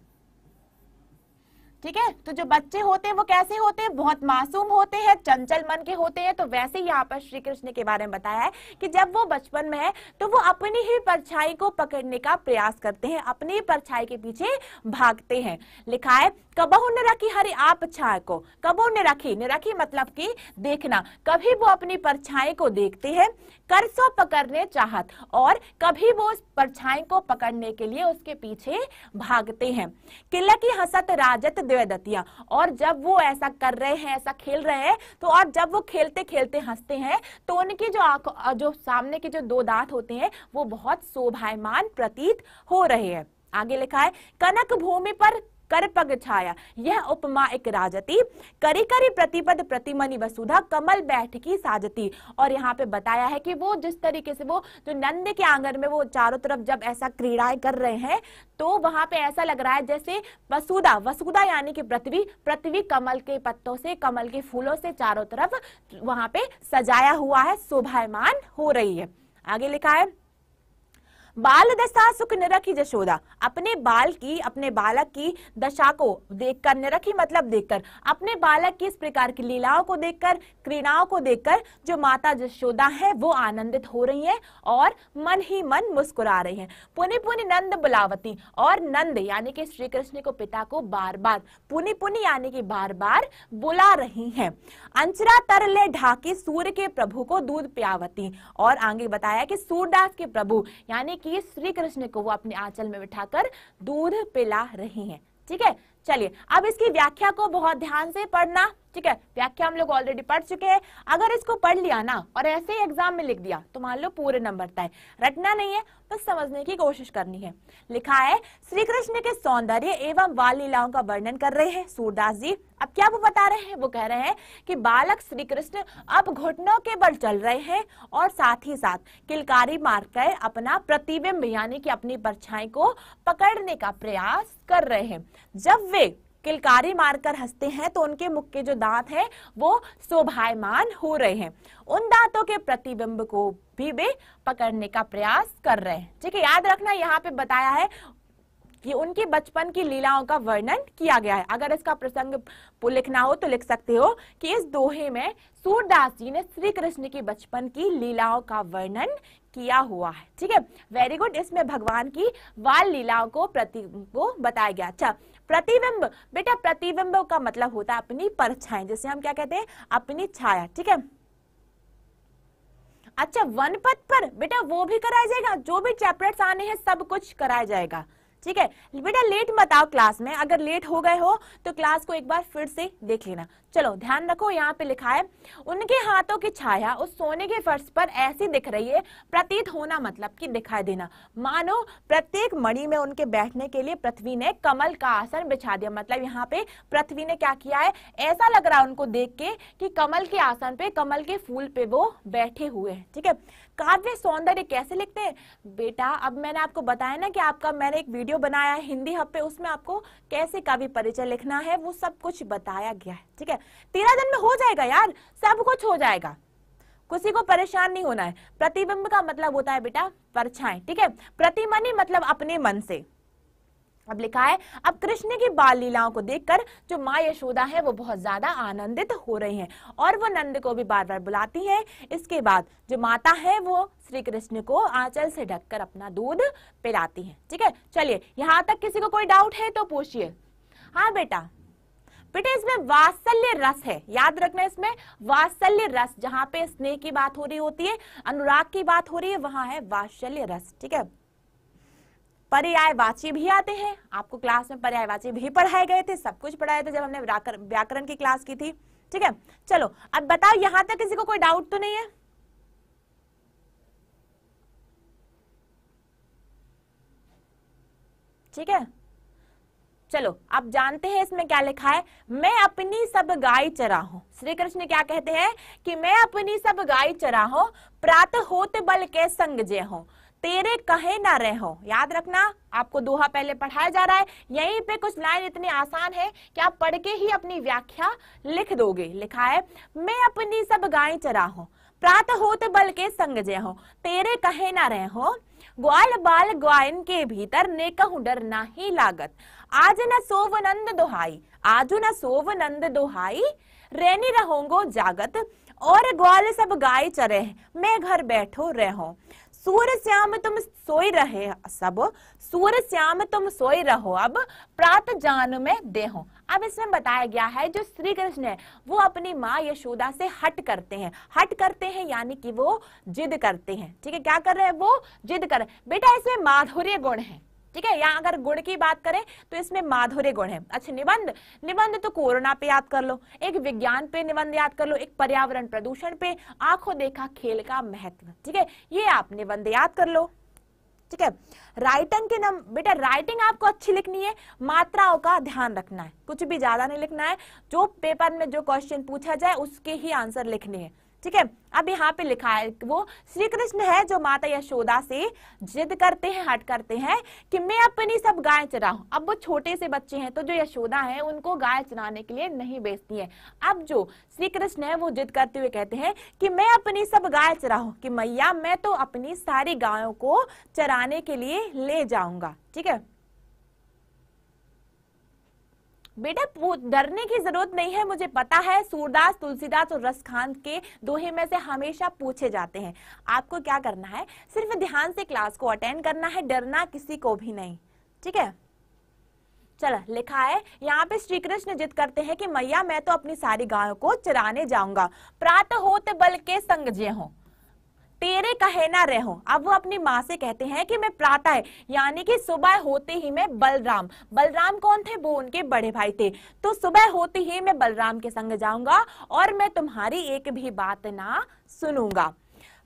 ठीक है तो जो बच्चे होते हैं वो कैसे होते हैं बहुत मासूम होते हैं चंचल मन के होते हैं तो वैसे ही यहाँ पर श्री कृष्ण के बारे में बताया है कि जब वो बचपन में है तो वो अपनी ही परछाई को पकड़ने का प्रयास करते हैं अपनी ही परछाई के पीछे भागते हैं लिखा है कबहू ने रखी हरे आप छाए को कबहू ने रखी ने रखी मतलब की देखना कभी वो अपनी परछाई को देखते हैं करसो पकड़ने चाहत और कभी वो उस परछाई को पकड़ने के लिए उसके पीछे भागते हैं किला की हसत राजत द्वेदतिया और जब वो ऐसा कर रहे हैं ऐसा खेल रहे हैं तो और जब वो खेलते खेलते हंसते हैं तो उनकी जो आंख जो सामने के जो दो दांत होते हैं वो बहुत शोभायमान प्रतीत हो रहे हैं आगे लिखा है कनक भूमि पर कर पग छाया यह उपमा एक राजती करी करी प्रतिपद प्रतिमनि वसुधा कमल बैठ की साजती और यहाँ पे बताया है कि वो जिस तरीके से वो जो नंद के आंगन में वो चारों तरफ जब ऐसा क्रीड़ाएं कर रहे हैं तो वहां पे ऐसा लग रहा है जैसे वसुधा वसुधा यानी कि पृथ्वी पृथ्वी कमल के पत्तों से कमल के फूलों से चारों तरफ वहां पे सजाया हुआ है शोभायमान हो रही है आगे लिखा है बाल दशा सुख निरखी जशोदा अपने बाल की अपने बालक की दशा को देखकर निरखी मतलब देखकर अपने बालक की इस प्रकार की लीलाओं को देखकर क्रीड़ाओं को देखकर जो माता जशोदा है वो आनंदित हो रही है और मन ही मन मुस्कुरा रही है पुनि पुनि नंद बुलावती और नंद यानी कि श्री कृष्ण को पिता को बार बार पुनि पुनि यानी कि बार बार बुला रही है अंचरा तरले ढाके सूर्य के प्रभु को दूध प्यावती और आगे बताया कि सूरदास के प्रभु यानी कि श्री कृष्ण को वो अपने आंचल में बिठाकर दूध पिला रही हैं ठीक है चलिए अब इसकी व्याख्या को बहुत ध्यान से पढ़ना ठीक है व्याख्या हम लोग ऑलरेडी पढ़ चुके हैं अगर इसको पढ़ लिया ना और ऐसे ही एग्जाम में लिख दिया तो मान लो पूरे नंबर तय रटना नहीं है बस समझने की कोशिश करनी है लिखा है श्री कृष्ण के सौंदर्य एवं बाल लीलाओं का वर्णन कर रहे हैं सूरदास जी अब क्या वो बता रहे हैं वो कह रहे हैं कि बालक श्री कृष्ण अब घुटनों के बल चल रहे हैं और साथ ही साथ किलकारी मारकर अपना प्रतिबिंब यानी कि अपनी परछाई को पकड़ने का प्रयास कर रहे हैं जब वे किलकारी मारकर हंसते हैं तो उनके मुख के जो दांत हैं वो शोभायमान हो रहे हैं उन दांतों के प्रतिबिंब को भी वे पकड़ने का प्रयास कर रहे हैं ठीक है याद रखना यहाँ पे बताया है कि उनकी बचपन की लीलाओं का वर्णन किया गया है अगर इसका प्रसंग लिखना हो तो लिख सकते हो कि इस दोहे में सूरदास जी ने श्री कृष्ण की बचपन की लीलाओं का वर्णन किया हुआ है ठीक है वेरी गुड इसमें भगवान की बाल लीलाओं को प्रति को बताया गया अच्छा प्रतिबिंब बेटा प्रतिबिंब का मतलब होता है अपनी परछाई जैसे हम क्या कहते हैं अपनी छाया ठीक है अच्छा वन पथ पर बेटा वो भी कराया जाएगा जो भी चैप्टर्स आने हैं सब कुछ कराया जाएगा ठीक है बेटा लेट मत आओ क्लास में अगर लेट हो गए हो तो क्लास को एक बार फिर से देख लेना चलो ध्यान रखो यहाँ पे लिखा है उनके हाथों की छाया उस सोने के फर्श पर ऐसी दिख रही है प्रतीत होना मतलब कि दिखाई देना मानो प्रत्येक मणि में उनके बैठने के लिए पृथ्वी ने कमल का आसन बिछा दिया मतलब यहाँ पे पृथ्वी ने क्या किया है ऐसा लग रहा है उनको देख के कि कमल के आसन पे कमल के फूल पे वो बैठे हुए हैं ठीक है काव्य सौंदर्य कैसे लिखते हैं बेटा अब मैंने आपको बताया ना कि आपका मैंने एक वीडियो बनाया है हिंदी हब पे उसमें आपको कैसे काव्य परिचय लिखना है वो सब कुछ बताया गया है ठीक है तेरह दिन में हो जाएगा यार सब कुछ हो जाएगा किसी को परेशान नहीं होना है प्रतिबिंब का मतलब होता है बेटा परछाएं ठीक है प्रतिमनी मतलब अपने मन से अब लिखा है अब कृष्ण की बाल लीलाओं को देखकर जो माँ यशोदा है वो बहुत ज्यादा आनंदित हो रही हैं और वो नंद को भी बार बार बुलाती हैं इसके बाद जो माता है वो श्री कृष्ण को आंचल से ढककर अपना दूध पिलाती हैं ठीक है चलिए यहाँ तक किसी को कोई डाउट है तो पूछिए हाँ बेटा बेटे इसमें वात्सल्य रस है याद रखना इसमें वात्सल्य रस जहां पे स्नेह की बात हो रही होती है अनुराग की बात हो रही है वहां है वात्सल्य रस ठीक है पर्यायवाची भी आते हैं आपको क्लास में पर्यायवाची भी पढ़ाए गए थे सब कुछ पढ़ाए थे जब हमने व्याकरण की क्लास की थी ठीक है चलो अब बताओ यहां तक किसी को कोई डाउट तो नहीं है ठीक है चलो आप जानते हैं इसमें क्या लिखा है मैं अपनी सब गाय चरा हूं श्री कृष्ण क्या कहते हैं कि मैं अपनी सब गाय चरा हूं प्रात होते बल के संग जय हूं तेरे कहे ना रहो याद रखना आपको दोहा पहले पढ़ाया जा रहा है यहीं पे कुछ लाइन इतनी आसान है कि आप पढ़ के ही अपनी व्याख्या लिख दोगे लिखा है मैं अपनी सब गाय चरा हूँ प्रातः होत बल के संग जय हो तेरे कहे ना रहे हो ग्वाल बाल ग्वाइन के भीतर ने कहू डर ना ही लागत आज न सोव नंद दोहाई आज न सोव नंद दोहाई रेनी रहोंगो जागत और ग्वाल सब गाय चरे मैं घर बैठो रहो सूर श्याम तुम सोई रहे सब सूर श्याम तुम सोई रहो अब प्रात जान में देहो अब इसमें बताया गया है जो श्री कृष्ण है वो अपनी माँ यशोदा से हट करते हैं हट करते हैं यानी कि वो जिद करते हैं ठीक है क्या कर रहे हैं वो जिद कर बेटा इसमें माधुर्य गुण है ठीक है यहाँ अगर गुण की बात करें तो इसमें माधुर्य गुण है अच्छा निबंध निबंध तो कोरोना पे याद कर लो एक विज्ञान पे निबंध याद कर लो एक पर्यावरण प्रदूषण पे आंखों देखा खेल का महत्व ठीक है ये आप निबंध याद कर लो ठीक है राइटिंग के नम बेटा राइटिंग आपको अच्छी लिखनी है मात्राओं का ध्यान रखना है कुछ भी ज्यादा नहीं लिखना है जो पेपर में जो क्वेश्चन पूछा जाए उसके ही आंसर लिखने हैं ठीक है अब यहाँ पे लिखा है वो श्री कृष्ण है जो माता यशोदा से जिद करते हैं हट करते हैं कि मैं अपनी सब गाय चराऊं अब वो छोटे से बच्चे हैं तो जो यशोदा है उनको गाय चराने के लिए नहीं बेचती है अब जो श्री कृष्ण है वो जिद करते हुए कहते हैं कि मैं अपनी सब गाय चराऊं कि मैया मैं तो अपनी सारी गायों को चराने के लिए ले जाऊंगा ठीक है बेटा डरने की जरूरत नहीं है मुझे पता है सूरदास तुलसीदास और रसखान के दोहे में से हमेशा पूछे जाते हैं आपको क्या करना है सिर्फ ध्यान से क्लास को अटेंड करना है डरना किसी को भी नहीं ठीक है चलो लिखा है यहाँ पे श्री कृष्ण जिद करते हैं कि मैया मैं तो अपनी सारी गायों को चराने जाऊंगा प्रात होत बल के संग जे हों तेरे कहे ना रहो अब वो अपनी माँ से कहते हैं कि मैं प्रातः यानी कि सुबह होते ही मैं बलराम बलराम कौन थे वो उनके बड़े भाई थे तो सुबह होते ही मैं बलराम के संग जाऊंगा और मैं तुम्हारी एक भी बात ना सुनूंगा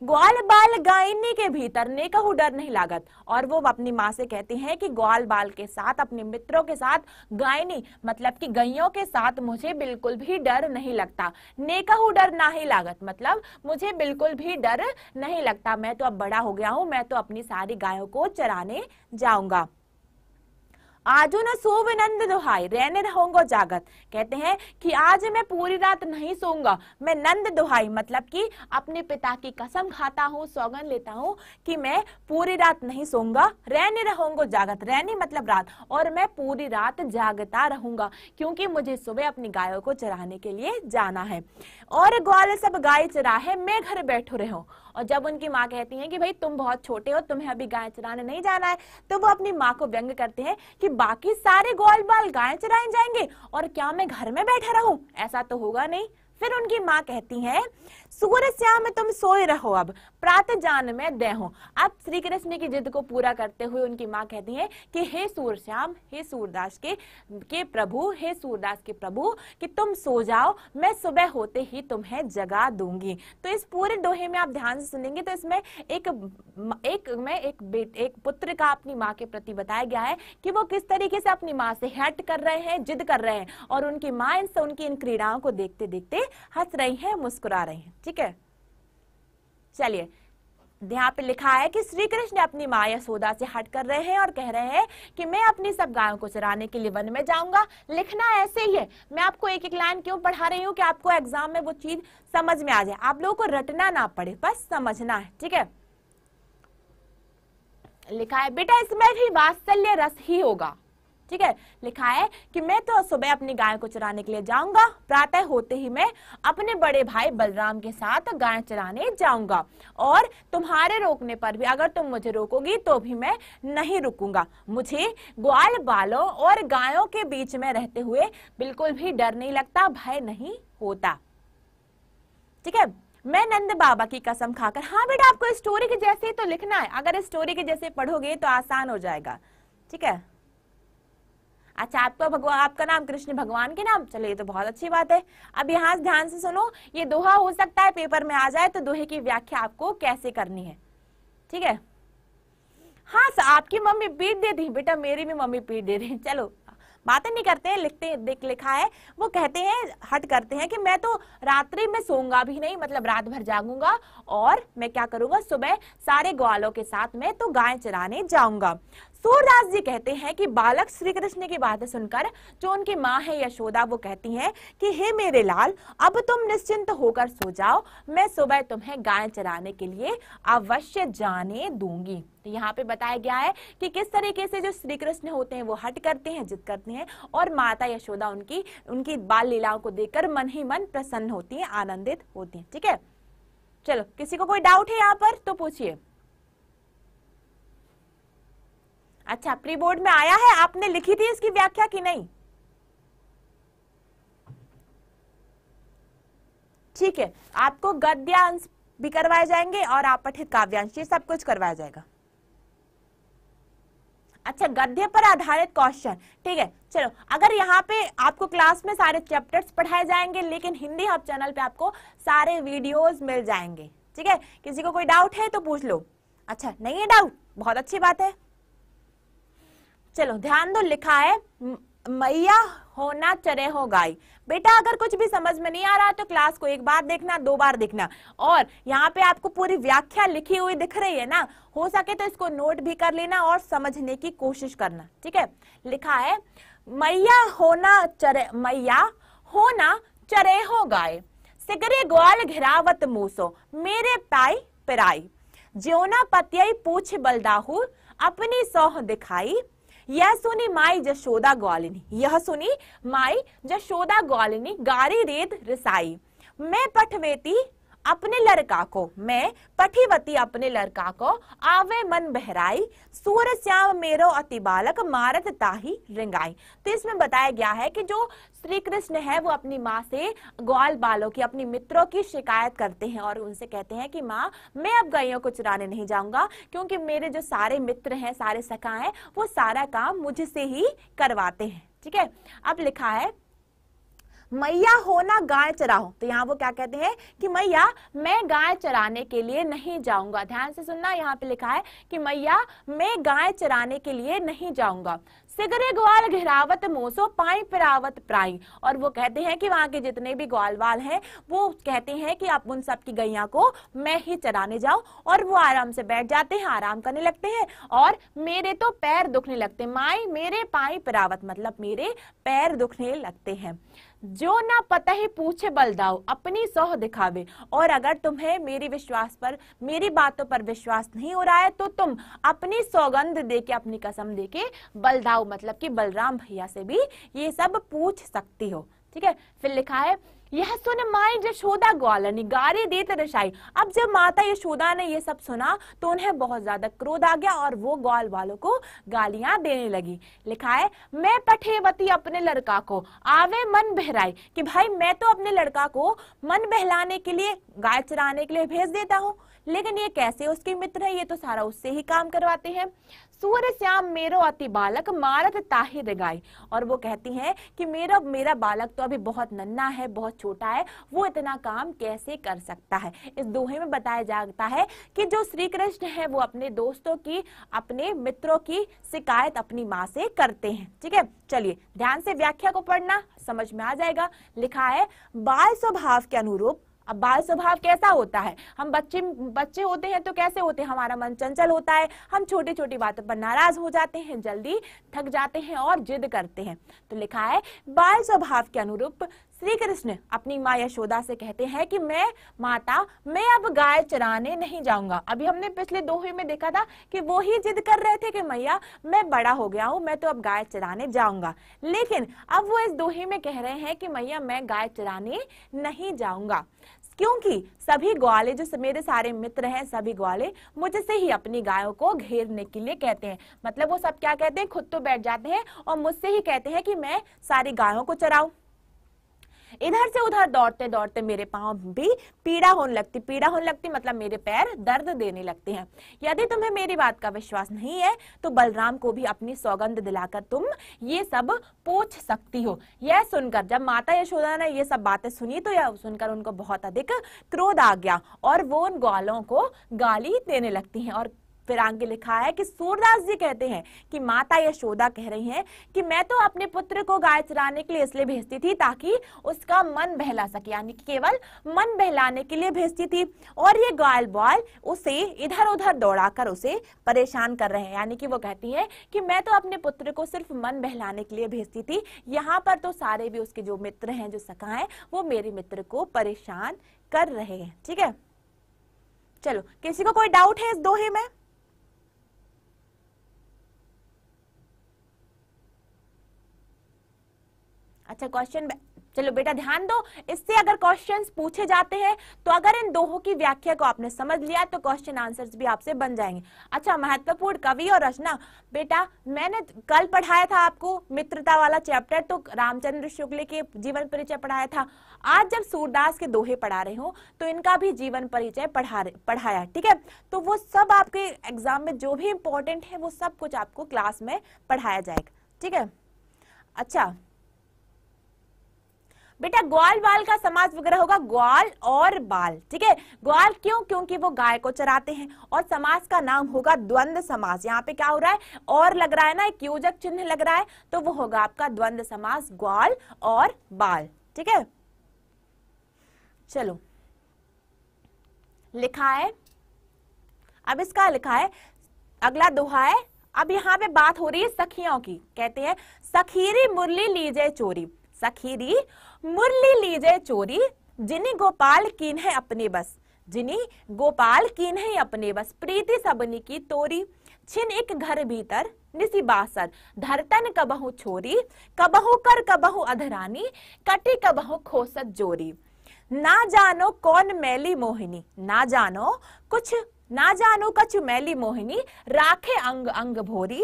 ग्वाल बाल गायनी के भीतर ने कहू डर नहीं लागत और वो अपनी माँ से कहती हैं कि ग्वाल बाल के साथ अपने मित्रों के साथ गायनी मतलब कि गायों के साथ मुझे बिल्कुल भी डर नहीं लगता ने कहू डर ना ही लागत मतलब मुझे बिल्कुल भी डर नहीं लगता मैं तो अब बड़ा हो गया हूँ मैं तो अपनी सारी गायों को चराने जाऊंगा आजो न सो विनंद दुहाई रहने रहोंगो जागत कहते हैं कि आज मैं पूरी रात नहीं सोऊंगा मैं नंद दुहाई मतलब कि अपने पिता की कसम खाता हूँ सौगन लेता हूँ कि मैं पूरी रात नहीं सोऊंगा रहने रहोंगो जागत रहने मतलब रात और मैं पूरी रात जागता रहूंगा क्योंकि मुझे सुबह अपनी गायों को चराने के लिए जाना है और ग्वाले सब गाय चराहे मैं घर बैठो रहो और जब उनकी माँ कहती है कि भाई तुम बहुत छोटे हो तुम्हें अभी गाय चराने नहीं जाना है तो वो अपनी माँ को व्यंग करते हैं कि बाकी सारे ग्वाल बाल गाय चराए जाएंगे और क्या मैं घर में बैठा रहूं ऐसा तो होगा नहीं फिर उनकी माँ कहती है सूर्य श्याम तुम सोए रहो अब प्रातः जान में दे हो अब श्री कृष्ण की जिद को पूरा करते हुए उनकी माँ कहती है कि हे सूर्य श्याम हे सूरदास के के प्रभु हे सूरदास के प्रभु कि तुम सो जाओ मैं सुबह होते ही तुम्हें जगा दूंगी तो इस पूरे दोहे में आप ध्यान से सुनेंगे तो इसमें एक एक में एक एक पुत्र का अपनी माँ के प्रति बताया गया है कि वो किस तरीके से अपनी माँ से हट कर रहे हैं जिद कर रहे हैं और उनकी माँ इनसे उनकी इन क्रीड़ाओं को देखते देखते हंस रही है मुस्कुरा रही हैं ठीक है चलिए यहाँ पे लिखा है कि श्री कृष्ण अपनी माँ यशोदा से हट कर रहे हैं और कह रहे हैं कि मैं अपनी सब गायों को चराने के लिए वन में जाऊंगा लिखना ऐसे ही है मैं आपको एक एक लाइन क्यों पढ़ा रही हूँ कि आपको एग्जाम में वो चीज समझ में आ जाए आप लोगों को रटना ना पड़े बस समझना है ठीक है लिखा है बेटा इसमें भी वात्सल्य रस ही होगा ठीक है लिखा है कि मैं तो सुबह अपनी गाय को चराने के लिए जाऊंगा प्रातः होते ही मैं अपने बड़े भाई बलराम के साथ गाय चराने जाऊंगा और तुम्हारे रोकने पर भी अगर तुम मुझे रोकोगी तो भी मैं नहीं रुकूंगा मुझे ग्वाल बालों और गायों के बीच में रहते हुए बिल्कुल भी डर नहीं लगता भय नहीं होता ठीक है मैं नंद बाबा की कसम खाकर हाँ बेटा आपको स्टोरी के जैसे ही तो लिखना है अगर स्टोरी के जैसे पढ़ोगे तो आसान हो जाएगा ठीक है अच्छा आपका भगवान आपका नाम कृष्ण भगवान के नाम चलो ये तो बहुत अच्छी बात है अब यहाँ ध्यान से सुनो ये दोहा हो सकता है पेपर में आ जाए तो दोहे की व्याख्या आपको कैसे करनी है ठीक है हाँ सर आपकी मम्मी पीट देती बेटा मेरी भी मम्मी पीट दे रही चलो बातें नहीं करते हैं लिखते देख लिखा है वो कहते हैं हट करते हैं कि मैं तो रात्रि में सोऊंगा भी नहीं मतलब रात भर जागूंगा और मैं क्या करूंगा सुबह सारे ग्वालों के साथ मैं तो गाय चराने जाऊंगा सूरदास जी कहते हैं कि बालक श्री कृष्ण की बातें सुनकर जो उनकी माँ है यशोदा वो कहती हैं कि हे मेरे लाल अब तुम निश्चिंत होकर सो जाओ मैं सुबह तुम्हें गाय चराने के लिए अवश्य जाने दूंगी तो यहाँ पे बताया गया है कि किस तरीके से जो श्री कृष्ण होते हैं वो हट करते हैं जिद करते हैं और माता यशोदा उनकी उनकी बाल लीलाओं को देखकर मन ही मन प्रसन्न होती है आनंदित होती है ठीक है चलो किसी को कोई डाउट है यहाँ पर तो पूछिए अच्छा प्री बोर्ड में आया है आपने लिखी थी इसकी व्याख्या की नहीं ठीक है आपको गद्यांश भी करवाए जाएंगे और आप पठित काव्यांश ये सब कुछ करवाया जाएगा अच्छा गद्य पर आधारित क्वेश्चन ठीक है चलो अगर यहाँ पे आपको क्लास में सारे चैप्टर्स पढ़ाए जाएंगे लेकिन हिंदी हब चैनल पे आपको सारे वीडियोस मिल जाएंगे ठीक है किसी को कोई डाउट है तो पूछ लो अच्छा नहीं है डाउट बहुत अच्छी बात है चलो ध्यान दो लिखा है मैया होना चरे हो गाय बेटा अगर कुछ भी समझ में नहीं आ रहा तो क्लास को एक बार देखना दो बार देखना और यहाँ पे आपको पूरी व्याख्या लिखी हुई दिख रही है ना हो सके तो इसको नोट भी कर लेना और समझने की कोशिश करना ठीक है लिखा है मैया होना चरे मैया होना चरे हो गाय सिगरे ग्वाल घिरावत मूसो मेरे पाई पिराई ज्योना पत्यई पूछ बलदाहू अपनी सौह दिखाई यह सुनी माई जशोदा ग्वालिनी यह सुनी माई जशोदा ग्वालिनी गारी रेत रिसाई मैं पठवेती अपने लड़का को मैं पठीवती अपने लड़का को आवे मन बहराई सूर्य श्याम मेरो अति बालक मारत ताही रिंगाई तो इसमें बताया गया है कि जो श्री कृष्ण है वो अपनी माँ से ग्वाल बालों की अपनी मित्रों की शिकायत करते हैं और उनसे कहते हैं कि माँ मैं अब गायों को चुराने नहीं जाऊंगा क्योंकि मेरे जो सारे मित्र हैं सारे सखा हैं वो सारा काम मुझसे ही करवाते हैं ठीक है अब लिखा है मैया होना गाय चराओ तो यहाँ वो क्या कहते हैं कि मैया मैं गाय चराने के लिए नहीं जाऊंगा ध्यान से सुनना यहाँ पे लिखा है कि मैया मैं गाय चराने के लिए नहीं जाऊंगा सिगरे ग्वाल घेरावत मोसो पाई पिरावत प्राई और वो कहते हैं कि वहां के जितने भी ग्वाल वाल हैं वो कहते हैं कि आप उन सब की गैया को मैं ही चराने जाऊं और वो आराम से बैठ जाते हैं आराम करने लगते हैं और मेरे तो पैर दुखने लगते माई मेरे पाई पिरावत मतलब मेरे पैर दुखने लगते हैं जो ना पता ही पूछे बलदाव अपनी सोह दिखावे और अगर तुम्हें मेरी विश्वास पर मेरी बातों पर विश्वास नहीं हो रहा है तो तुम अपनी सौगंध दे के अपनी कसम दे के बलदाओ मतलब कि बलराम भैया से भी ये सब पूछ सकती हो ठीक है फिर लिखा है यह सुन माए जशोदा ग्वालनी गारी देते रसाई अब जब माता यशोदा ने यह सब सुना तो उन्हें बहुत ज्यादा क्रोध आ गया और वो ग्वाल वालों को गालियां देने लगी लिखा है मैं पठेवती अपने लड़का को आवे मन बहराई कि भाई मैं तो अपने लड़का को मन बहलाने के लिए गाय चराने के लिए भेज देता हूँ लेकिन ये कैसे उसके मित्र है ये तो सारा उससे ही काम करवाते हैं सूर श्याम मेरो अति बालक मारत ताहि रिगाई और वो कहती हैं कि मेरा मेरा बालक तो अभी बहुत नन्ना है बहुत छोटा है वो इतना काम कैसे कर सकता है इस दोहे में बताया जाता है कि जो श्री कृष्ण है वो अपने दोस्तों की अपने मित्रों की शिकायत अपनी माँ से करते हैं ठीक है चलिए ध्यान से व्याख्या को पढ़ना समझ में आ जाएगा लिखा है बाल स्वभाव के अनुरूप अब बाल स्वभाव कैसा होता है हम बच्चे बच्चे होते हैं तो कैसे होते हैं हमारा मन चंचल होता है हम छोटी छोटी बातों पर नाराज हो जाते हैं जल्दी थक जाते हैं और जिद करते हैं तो लिखा है बाल स्वभाव के अनुरूप श्री कृष्ण अपनी माँ यशोदा से कहते हैं कि मैं माता मैं अब गाय चराने नहीं जाऊंगा अभी हमने पिछले दोहे में देखा था कि वो ही जिद कर रहे थे कि मैया मैं बड़ा हो गया हूँ मैं तो अब गाय चराने जाऊंगा लेकिन अब वो इस दोहे में कह रहे हैं कि मैया मैं गाय चराने नहीं जाऊंगा क्योंकि सभी ग्वाले जो मेरे सारे मित्र हैं सभी ग्वाले मुझसे ही अपनी गायों को घेरने के लिए कहते हैं मतलब वो सब क्या कहते हैं खुद तो बैठ जाते हैं और मुझसे ही कहते हैं कि मैं सारी गायों को चराऊं इधर से उधर दौड़ते दौड़ते मेरे पाँव भी पीड़ा होने लगती पीड़ा होने लगती मतलब मेरे पैर दर्द देने लगते हैं यदि तुम्हें मेरी बात का विश्वास नहीं है तो बलराम को भी अपनी सौगंध दिलाकर तुम ये सब पूछ सकती हो यह सुनकर जब माता यशोदा ने ये सब बातें सुनी तो यह सुनकर उनको बहुत अधिक क्रोध आ गया और वो उन ग्वालों को गाली देने लगती हैं और फिर आगे लिखा है कि सूरदास जी कहते हैं कि माता यशोदा कह रही हैं कि मैं तो अपने पुत्र को गाय चराने के लिए इसलिए भेजती थी ताकि उसका मन बहला सके यानी कि केवल मन बहलाने के लिए भेजती थी और ये गायल बॉय उसे इधर उधर दौड़ाकर उसे परेशान कर रहे हैं यानी कि वो कहती है कि मैं तो अपने पुत्र को सिर्फ मन बहलाने के लिए भेजती थी यहाँ पर तो सारे भी उसके जो मित्र हैं जो सखा है वो मेरे मित्र को परेशान कर रहे हैं ठीक है चलो किसी को कोई डाउट है इस दोहे में अच्छा क्वेश्चन चलो बेटा ध्यान दो इससे अगर क्वेश्चंस पूछे जाते हैं तो अगर इन दोहों की व्याख्या को आपने समझ लिया तो क्वेश्चन आंसर्स भी आपसे बन जाएंगे अच्छा महत्वपूर्ण कवि और रचना बेटा मैंने कल पढ़ाया था आपको मित्रता वाला चैप्टर तो रामचंद्र शुक्ल के जीवन परिचय पढ़ाया था आज जब सूरदास के दोहे पढ़ा रहे हो तो इनका भी जीवन परिचय पढ़ा पढ़ाया ठीक है तो वो सब आपके एग्जाम में जो भी इंपॉर्टेंट है वो सब कुछ आपको क्लास में पढ़ाया जाएगा ठीक है अच्छा बेटा ग्वाल बाल का समाज वगैरह होगा ग्वाल और बाल ठीक है ग्वाल क्यों क्योंकि वो गाय को चराते हैं और समाज का नाम होगा द्वंद समाज यहाँ पे क्या हो रहा है और लग रहा है ना एक योजक चिन्ह लग रहा है तो वो होगा आपका द्वंद समाज ग्वाल और बाल ठीक है चलो लिखा है अब इसका लिखा है अगला दोहा है अब यहाँ पे बात हो रही है सखियों की कहते हैं सखीरी मुरली लीजे चोरी सखीरी मुरली लीजे चोरी जिनी गोपाल कीन है अपने बस जिनी गोपाल कीन है अपने बस प्रीति सबनी की तोरी छिन एक घर भीतर निसी बासर धरतन कबहू छोरी कबहू कर कबहू अधरानी कटी कबहू खोसत जोरी ना जानो कौन मैली मोहिनी ना जानो कुछ ना जानो कछु मैली मोहिनी राखे अंग अंग भोरी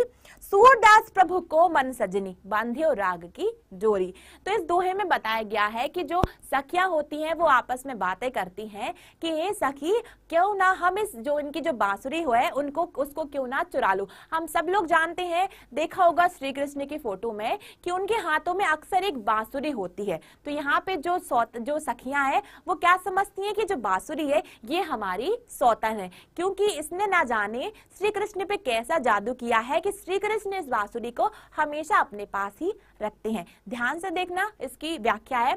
सूरदास प्रभु को मन सजनी बांधे राग की जोरी तो इस दोहे में बताया गया है कि जो सखियां होती हैं वो आपस में बातें करती हैं कि ये सखी क्यों ना हम इस जो इनकी जो बांसुरी है उनको उसको क्यों ना चुरा लो हम सब लोग जानते हैं देखा होगा श्री कृष्ण की फोटो में कि उनके हाथों में अक्सर एक बांसुरी होती है तो यहाँ पे जो जो सखियां हैं वो क्या समझती हैं कि जो बांसुरी है ये हमारी सौतन है क्योंकि इसने ना जाने श्री कृष्ण पे कैसा जादू किया है कि श्री कृष्ण इसलिए इस बांसुरी को हमेशा अपने पास ही रखते हैं ध्यान से देखना इसकी व्याख्या है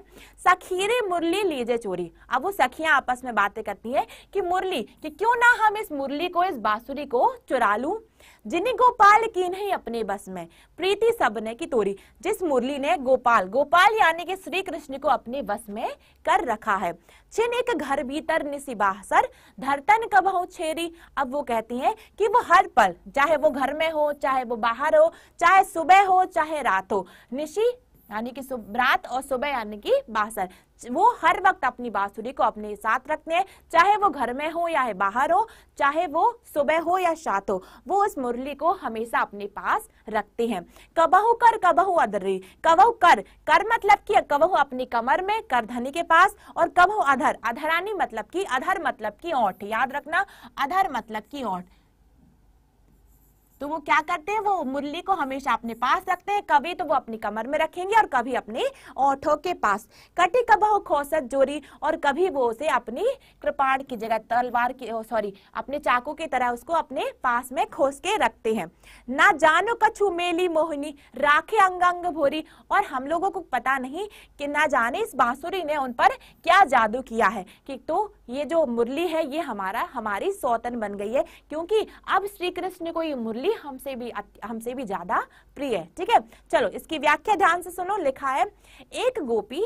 सखीरे मुरली लीजे चोरी अब वो सखियां आपस में बातें करती है कि मुरली कि क्यों ना हम इस मुरली को इस बांसुरी को चुरा लू जिन्हें गोपाल की नहीं अपने बस में प्रीति सबने की तोरी जिस मुरली ने गोपाल गोपाल यानी कि श्री कृष्ण को अपने बस में कर रखा है छिन एक घर भीतर निसिबाहसर धरतन कबहू छेरी अब वो कहती है कि वो हर पल चाहे वो घर में हो चाहे वो बाहर हो चाहे सुबह हो चाहे रात हो निशी यानी कि रात और सुबह यानी कि बासर वो हर वक्त अपनी बांसुरी को अपने साथ रखते हैं चाहे वो घर में हो या बाहर हो चाहे वो सुबह हो या शात हो वो उस मुरली को हमेशा अपने पास रखते हैं कबहू कर कबहू अधरी कबहू कर कर मतलब कि कबहू अपनी कमर में कर धनी के पास और कबहू अधर अधरानी मतलब की अधर मतलब की ओठ याद रखना अधर मतलब की ओठ तो वो क्या करते हैं वो मुरली को हमेशा अपने पास रखते हैं कभी तो वो अपनी कमर में रखेंगे और कभी अपने ओठों के पास कटी कबाह खोसत जोरी और कभी वो उसे अपनी कृपाण की जगह तलवार की सॉरी अपने चाकू की तरह उसको अपने पास में खोस के रखते हैं ना जानो कछु मेली मोहिनी राखे अंग अंग भोरी और हम लोगों को पता नहीं कि ना जाने इस बांसुरी ने उन पर क्या जादू किया है कि तो ये जो मुरली है ये हमारा हमारी सौतन बन गई है क्योंकि अब श्री कृष्ण को ये मुरली वाली हमसे भी हमसे भी ज्यादा प्रिय है ठीक है चलो इसकी व्याख्या ध्यान से सुनो लिखा है एक गोपी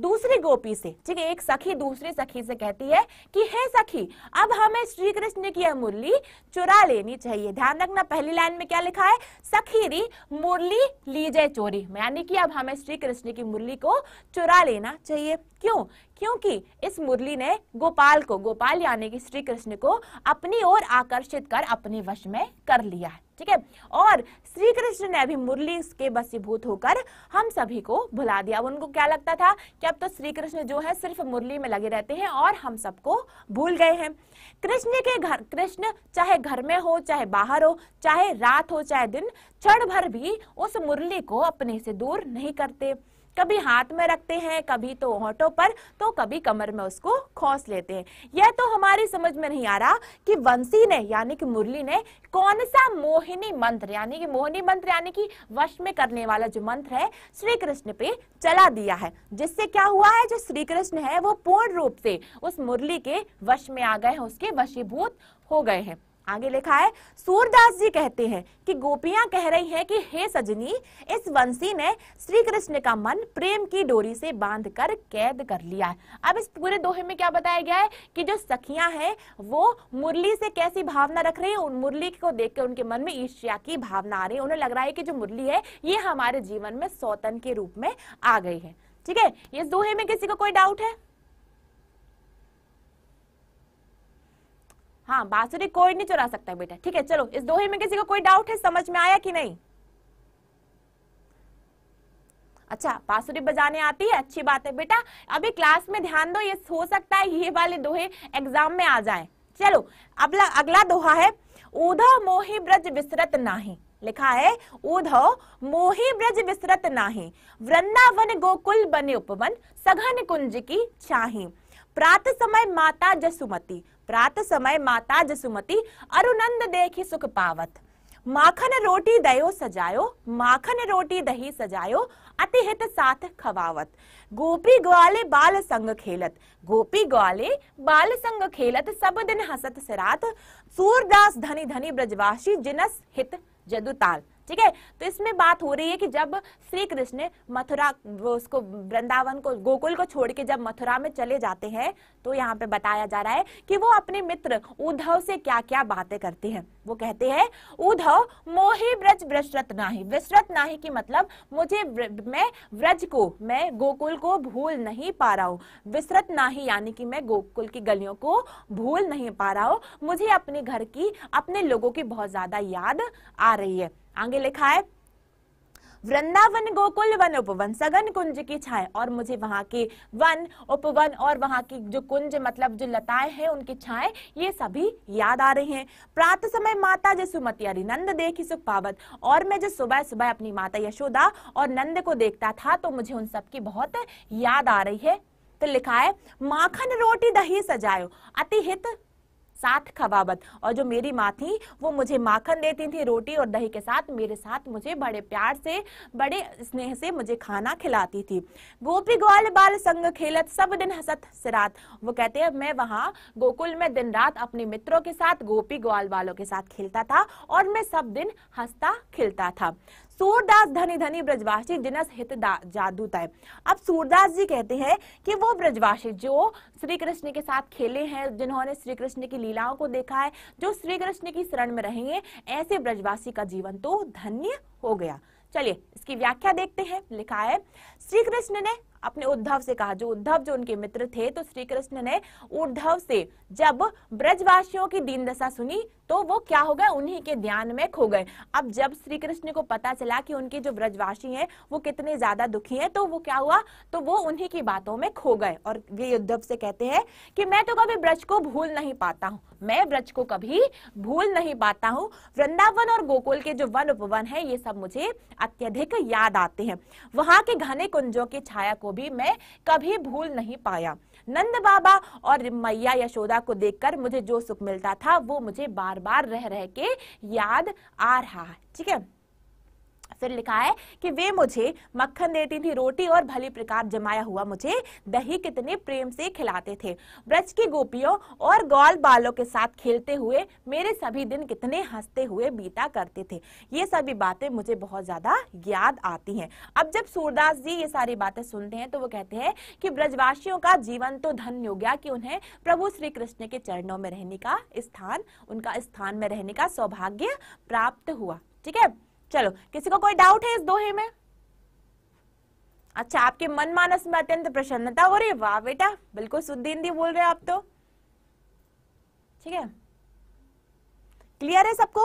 दूसरी गोपी से ठीक है एक सखी दूसरी सखी से कहती है कि हे सखी अब हमें श्री कृष्ण की यह मुरली चुरा लेनी चाहिए ध्यान रखना पहली लाइन में क्या लिखा है सखी री मुरली लीजे चोरी यानी कि अब हमें श्री कृष्ण की मुरली को चुरा लेना चाहिए क्यों क्योंकि इस मुरली ने गोपाल को गोपाल यानी कि श्री कृष्ण को अपनी ओर आकर्षित कर अपने वश में कर लिया है ठीक है और श्री कृष्ण ने भी मुरली के बसीभूत होकर हम सभी को भुला दिया उनको क्या लगता था कि अब तो श्री कृष्ण जो है सिर्फ मुरली में लगे रहते हैं और हम सबको भूल गए हैं कृष्ण के घर कृष्ण चाहे घर में हो चाहे बाहर हो चाहे रात हो चाहे दिन क्षण भर भी उस मुरली को अपने से दूर नहीं करते कभी हाथ में रखते हैं कभी तो होठों पर तो कभी कमर में उसको खोस लेते हैं यह तो हमारी समझ में नहीं आ रहा कि वंशी ने यानी कि मुरली ने कौन सा मोहिनी मंत्र यानी कि मोहिनी मंत्र यानी कि वश में करने वाला जो मंत्र है श्री कृष्ण पे चला दिया है जिससे क्या हुआ है जो श्री कृष्ण है वो पूर्ण रूप से उस मुरली के वश में आ गए हैं उसके वशीभूत हो गए हैं आगे लिखा है सूरदास जी कहते हैं कि गोपियां कह रही हैं कि हे सजनी इस वंशी ने श्री कृष्ण का मन प्रेम की डोरी से बांध कर कैद कर लिया है अब इस पूरे दोहे में क्या बताया गया है कि जो सखियां हैं वो मुरली से कैसी भावना रख रही है उन मुरली को देख के उनके मन में ईर्ष्या की भावना आ रही है उन्हें लग रहा है कि जो मुरली है ये हमारे जीवन में सौतन के रूप में आ गई है ठीक है इस दोहे में किसी को कोई डाउट है हाँ बांसुरी कोई नहीं चुरा सकता बेटा ठीक है चलो इस दोहे में किसी को कोई डाउट है समझ में आया कि नहीं अच्छा बांसुरी बजाने आती है अच्छी बात है बेटा अभी क्लास में ध्यान दो ये हो सकता है ये वाले दोहे एग्जाम में आ जाए चलो अगला अगला दोहा है उधव मोहि ब्रज विसरत नाही लिखा है उधव मोहि ब्रज विसरत नाही वृंदावन गोकुल बने उपवन सघन कुंज की चाही प्रात समय माता जसुमती प्रात समय माता जसुमती अरुनंद देखी सुख पावत माखन रोटी दयो सजायो माखन रोटी दही सजायो अति हित साथ खवावत गोपी ग्वाले बाल संग खेलत गोपी ग्वाले बाल संग खेलत सब दिन हसत सिरात सूरदास धनी धनी ब्रजवासी जिनस हित जदुताल ठीक है तो इसमें बात हो रही है कि जब श्री कृष्ण मथुरा उसको वृंदावन को गोकुल को छोड़ के जब मथुरा में चले जाते हैं तो यहाँ पे बताया जा रहा है कि वो अपने मित्र उद्धव से क्या क्या बातें करते हैं वो कहते हैं उद्धव मोहि ब्रज व्रसरत नाही विसरत नाही की मतलब मुझे मैं व्रज को मैं गोकुल को भूल नहीं पा रहा हूँ विस्तृत नाही यानी कि मैं गोकुल की गलियों को भूल नहीं पा रहा हूँ मुझे अपने घर की अपने लोगों की बहुत ज्यादा याद आ रही है आगे लिखा है वृंदावन गोकुल वन उपवन सघन कुंज की छाए और मुझे वहां के वन उपवन और वहां की जो कुंज मतलब जो लताएं हैं उनकी छाए ये सभी याद आ रही हैं प्रात समय माता जो सुमती नंद देखी सुख पावत और मैं जो सुबह सुबह अपनी माता यशोदा और नंद को देखता था तो मुझे उन सबकी बहुत याद आ रही है तो लिखा है माखन रोटी दही सजायो अति हित साथ खबाबत और जो मेरी माँ थी वो मुझे माखन देती थी रोटी और दही के साथ मेरे साथ मुझे बड़े प्यार से बड़े स्नेह से मुझे खाना खिलाती थी गोपी ग्वाल बाल संग खेलत सब दिन हसत सिरात वो कहते हैं मैं वहाँ गोकुल में दिन रात अपने मित्रों के साथ गोपी ग्वाल वालों के साथ खेलता था और मैं सब दिन हंसता खिलता था सूरदास धनी धनी ब्रजवासी जिनस हित जादू तय अब सूरदास जी कहते हैं कि वो ब्रजवासी जो श्री कृष्ण के साथ खेले हैं जिन्होंने श्री कृष्ण की लीलाओं को देखा है जो श्री कृष्ण की शरण में रहेंगे ऐसे ब्रजवासी का जीवन तो धन्य हो गया चलिए इसकी व्याख्या देखते हैं लिखा है श्री कृष्ण ने अपने उद्धव से कहा जो उद्धव जो उनके मित्र थे तो श्री कृष्ण ने उद्धव से जब ब्रजवासियों की दीन दशा सुनी तो वो क्या हो गए उन्हीं के ध्यान में खो गए अब जब श्री कृष्ण को पता चला कि उनके जो ब्रजवासी हैं वो कितने ज्यादा दुखी हैं तो वो क्या हुआ तो वो उन्हीं की बातों में खो गए और ये उद्धव से कहते हैं कि मैं तो कभी ब्रज को भूल नहीं पाता हूँ मैं ब्रज को कभी भूल नहीं पाता हूँ वृंदावन और गोकुल के जो वन उपवन है ये सब मुझे अत्यधिक याद आते हैं वहां के घने कुंजों की छाया को भी मैं कभी भूल नहीं पाया नंद बाबा और मैया यशोदा को देखकर मुझे जो सुख मिलता था वो मुझे बार बार रह रह के याद आ रहा है ठीक है फिर लिखा है कि वे मुझे मक्खन देती थी रोटी और भली प्रकार जमाया हुआ मुझे दही कितने प्रेम से खिलाते थे ब्रज की गोपियों और गौल बालों के साथ खेलते हुए मेरे सभी दिन कितने हंसते हुए बीता करते थे ये सभी बातें मुझे बहुत ज्यादा याद आती हैं अब जब सूरदास जी ये सारी बातें सुनते हैं तो वो कहते हैं कि ब्रजवासियों का जीवन तो धन्य हो गया कि उन्हें प्रभु श्री कृष्ण के चरणों में रहने का स्थान उनका स्थान में रहने का सौभाग्य प्राप्त हुआ ठीक है चलो किसी को कोई डाउट है इस दोहे में अच्छा आपके मन मानस में अत्यंत प्रसन्नता हो रही है वाह बेटा बिल्कुल शुद्ध हिंदी बोल रहे हो आप तो ठीक है क्लियर है सबको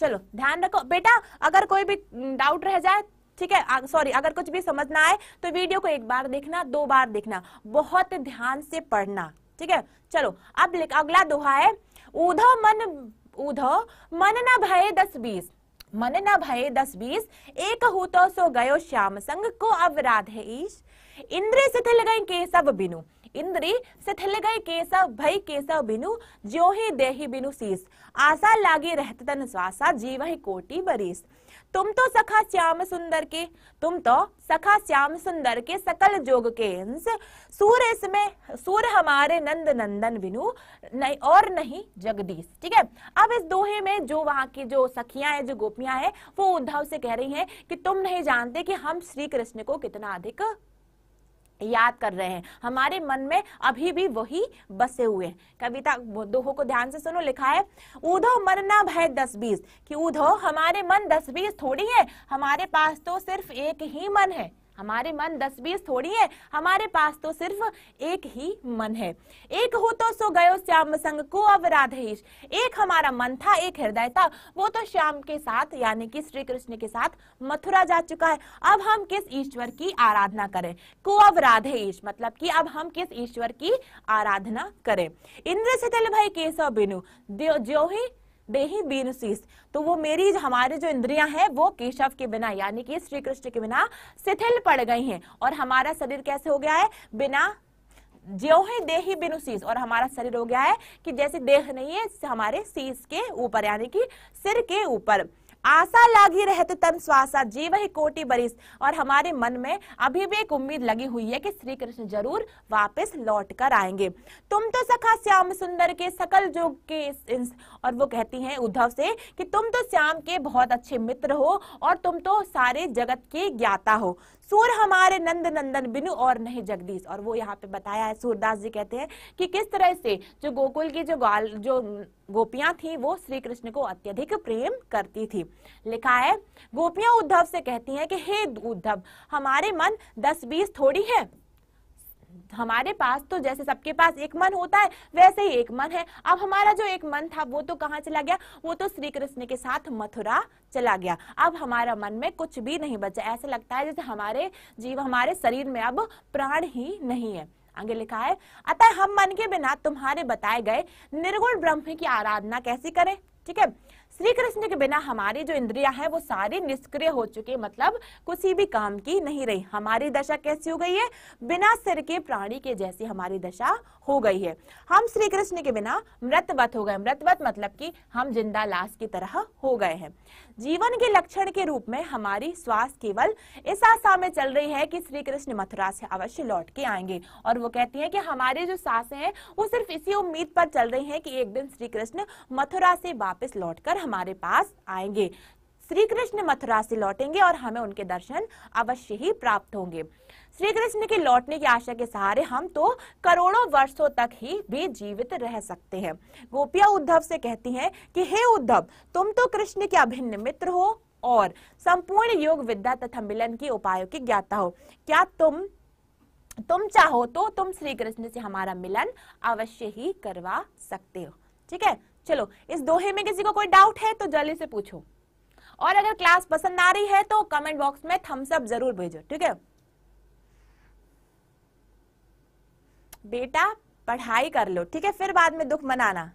चलो ध्यान रखो बेटा अगर कोई भी डाउट रह जाए ठीक है सॉरी अगर कुछ भी समझना आए तो वीडियो को एक बार देखना दो बार देखना बहुत ध्यान से पढ़ना ठीक है चलो अब अगला दोहा है ऊधव मन उधो मन न भय दस बीस मन न भय दस बीस एक हूँ तो सो गयो श्याम संग को अवराध है ईश इंद्र शिथिल गए केसव बिनु इंद्री शिथिल गए केसव भय केसव बिनु जो ही देहि बिनु शीस आशा लागी रहत तन स्वासा जीव ही कोटि बरीस तुम तो सखा श्याम सुंदर के तुम तो सखा श्याम सुंदर के सकल जोग के अंश सूर इसमें सूर हमारे नंद नंदन बिनु नहीं और नहीं जगदीश ठीक है अब इस दोहे में जो वहां की जो सखियां हैं जो गोपियां हैं वो उद्धव से कह रही हैं कि तुम नहीं जानते कि हम श्री कृष्ण को कितना अधिक याद कर रहे हैं हमारे मन में अभी भी वही बसे हुए हैं कविता दोहों को ध्यान से सुनो लिखा है ऊधो मरना भय दस बीस कि ऊधो हमारे मन दस बीस थोड़ी है हमारे पास तो सिर्फ एक ही मन है हमारे मन दस बीस थोड़ी है हमारे पास तो सिर्फ एक ही मन है एक हो तो सो गयो श्याम संग को अब राधेश एक हमारा मन था एक हृदय था वो तो श्याम के साथ यानी कि श्री कृष्ण के साथ मथुरा जा चुका है अब हम किस ईश्वर की आराधना करें को अब राधेश मतलब कि अब हम किस ईश्वर की आराधना करें इंद्र से तिल भाई केशव बिनु जो ही देही बीन तो वो मेरी हमारे जो इंद्रियां हैं वो केशव के बिना यानी कि श्री कृष्ण के बिना शिथिल पड़ गई हैं और हमारा शरीर कैसे हो गया है बिना जो है देही बिनु और हमारा शरीर हो गया है कि जैसे देह नहीं है हमारे शीश के ऊपर यानी कि सिर के ऊपर आशा लागी रहते तो तन स्वासा जीव ही कोटि बरिस और हमारे मन में अभी भी एक उम्मीद लगी हुई है कि श्री कृष्ण जरूर वापस लौट कर आएंगे तुम तो सखा श्याम सुंदर के सकल जोग के और वो कहती हैं उद्धव से कि तुम तो श्याम के बहुत अच्छे मित्र हो और तुम तो सारे जगत के ज्ञाता हो सूर हमारे नंद नंदन बिनु और नहीं जगदीश और वो यहाँ पे बताया है सूरदास जी कहते हैं कि किस तरह से जो गोकुल की जो गाल जो गोपियां थी वो श्री कृष्ण को अत्यधिक प्रेम करती थी लिखा है गोपियां उद्धव से कहती हैं कि हे उद्धव हमारे मन दस बीस थोड़ी है हमारे पास तो जैसे सबके पास एक मन होता है वैसे ही एक मन है अब हमारा जो एक मन था वो तो कहाँ चला गया वो तो श्री कृष्ण के साथ मथुरा चला गया अब हमारा मन में कुछ भी नहीं बचा ऐसा लगता है जैसे हमारे जीव हमारे शरीर में अब प्राण ही नहीं है आगे लिखा है अतः हम मन के बिना तुम्हारे बताए गए निर्गुण ब्रह्म की आराधना कैसी करें ठीक है श्री कृष्ण के बिना हमारी जो इंद्रिया है वो सारी निष्क्रिय हो चुकी मतलब किसी भी काम की नहीं रही हमारी दशा कैसी हो गई है बिना सिर के प्राणी के जैसी हमारी दशा हो गई है हम श्री कृष्ण के बिना मृतवत हो गए मृतवत मतलब कि हम जिंदा लाश की तरह हो गए हैं जीवन के लक्षण के रूप में हमारी श्वास केवल इस आशा में चल रही है कि श्री कृष्ण मथुरा से अवश्य लौट के आएंगे और वो कहती है कि हमारी जो सासे हैं वो सिर्फ इसी उम्मीद पर चल रही है कि एक दिन श्री कृष्ण मथुरा से वापिस लौट हमारे पास आएंगे श्री कृष्ण मथुरा से लौटेंगे और हमें उनके दर्शन अवश्य ही प्राप्त होंगे श्री कृष्ण के लौटने की आशा के सहारे हम तो करोड़ों वर्षों तक ही भी जीवित रह सकते हैं गोपिया उद्धव से कहती हैं कि हे उद्धव तुम तो कृष्ण के अभिन्न मित्र हो और संपूर्ण योग विद्या तथा मिलन के उपायों की ज्ञाता हो क्या तुम तुम चाहो तो तुम श्री कृष्ण से हमारा मिलन अवश्य ही करवा सकते हो ठीक है चलो इस दोहे में किसी को कोई डाउट है तो जल्दी से पूछो और अगर क्लास पसंद आ रही है तो कमेंट बॉक्स में थम्स अप जरूर भेजो ठीक है बेटा पढ़ाई कर लो ठीक है फिर बाद में दुख मनाना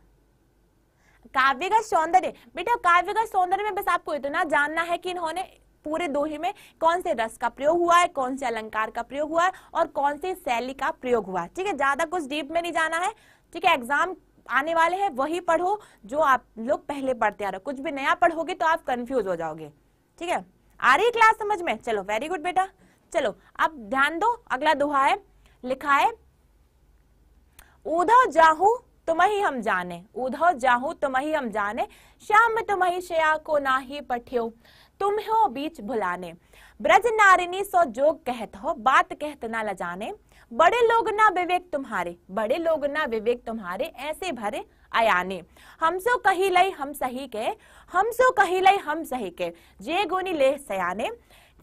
काव्य का सौंदर्य बेटा काव्य का सौंदर्य में बस आपको इतना जानना है कि इन्होंने पूरे दोहे में कौन से रस का प्रयोग हुआ है कौन से अलंकार का प्रयोग हुआ है और कौन सी शैली का प्रयोग हुआ है ठीक है ज्यादा कुछ डीप में नहीं जाना है ठीक है एग्जाम आने वाले हैं वही पढ़ो जो आप लोग पहले पढ़ते आ रहे हो कुछ भी नया पढ़ोगे तो आप कंफ्यूज हो जाओगे ठीक है आ रही क्लास समझ में चलो वेरी गुड बेटा चलो अब ध्यान दो अगला दोहा है लिखा है उधव जाहू तुम ही हम जाने उधव जाहू तुम ही हम जाने श्याम तुम ही श्या को ना ही पठ्यो तुम हो बीच भुलाने ब्रज नारिणी सो जोग कहत हो बात कहत ना लजाने जाने बड़े लोग ना विवेक तुम्हारे बड़े लोग ना विवेक तुम्हारे ऐसे भरे अयाने हमसो कही लई हम सही के हमसो कही लई हम सही के जे गुनी ले सयाने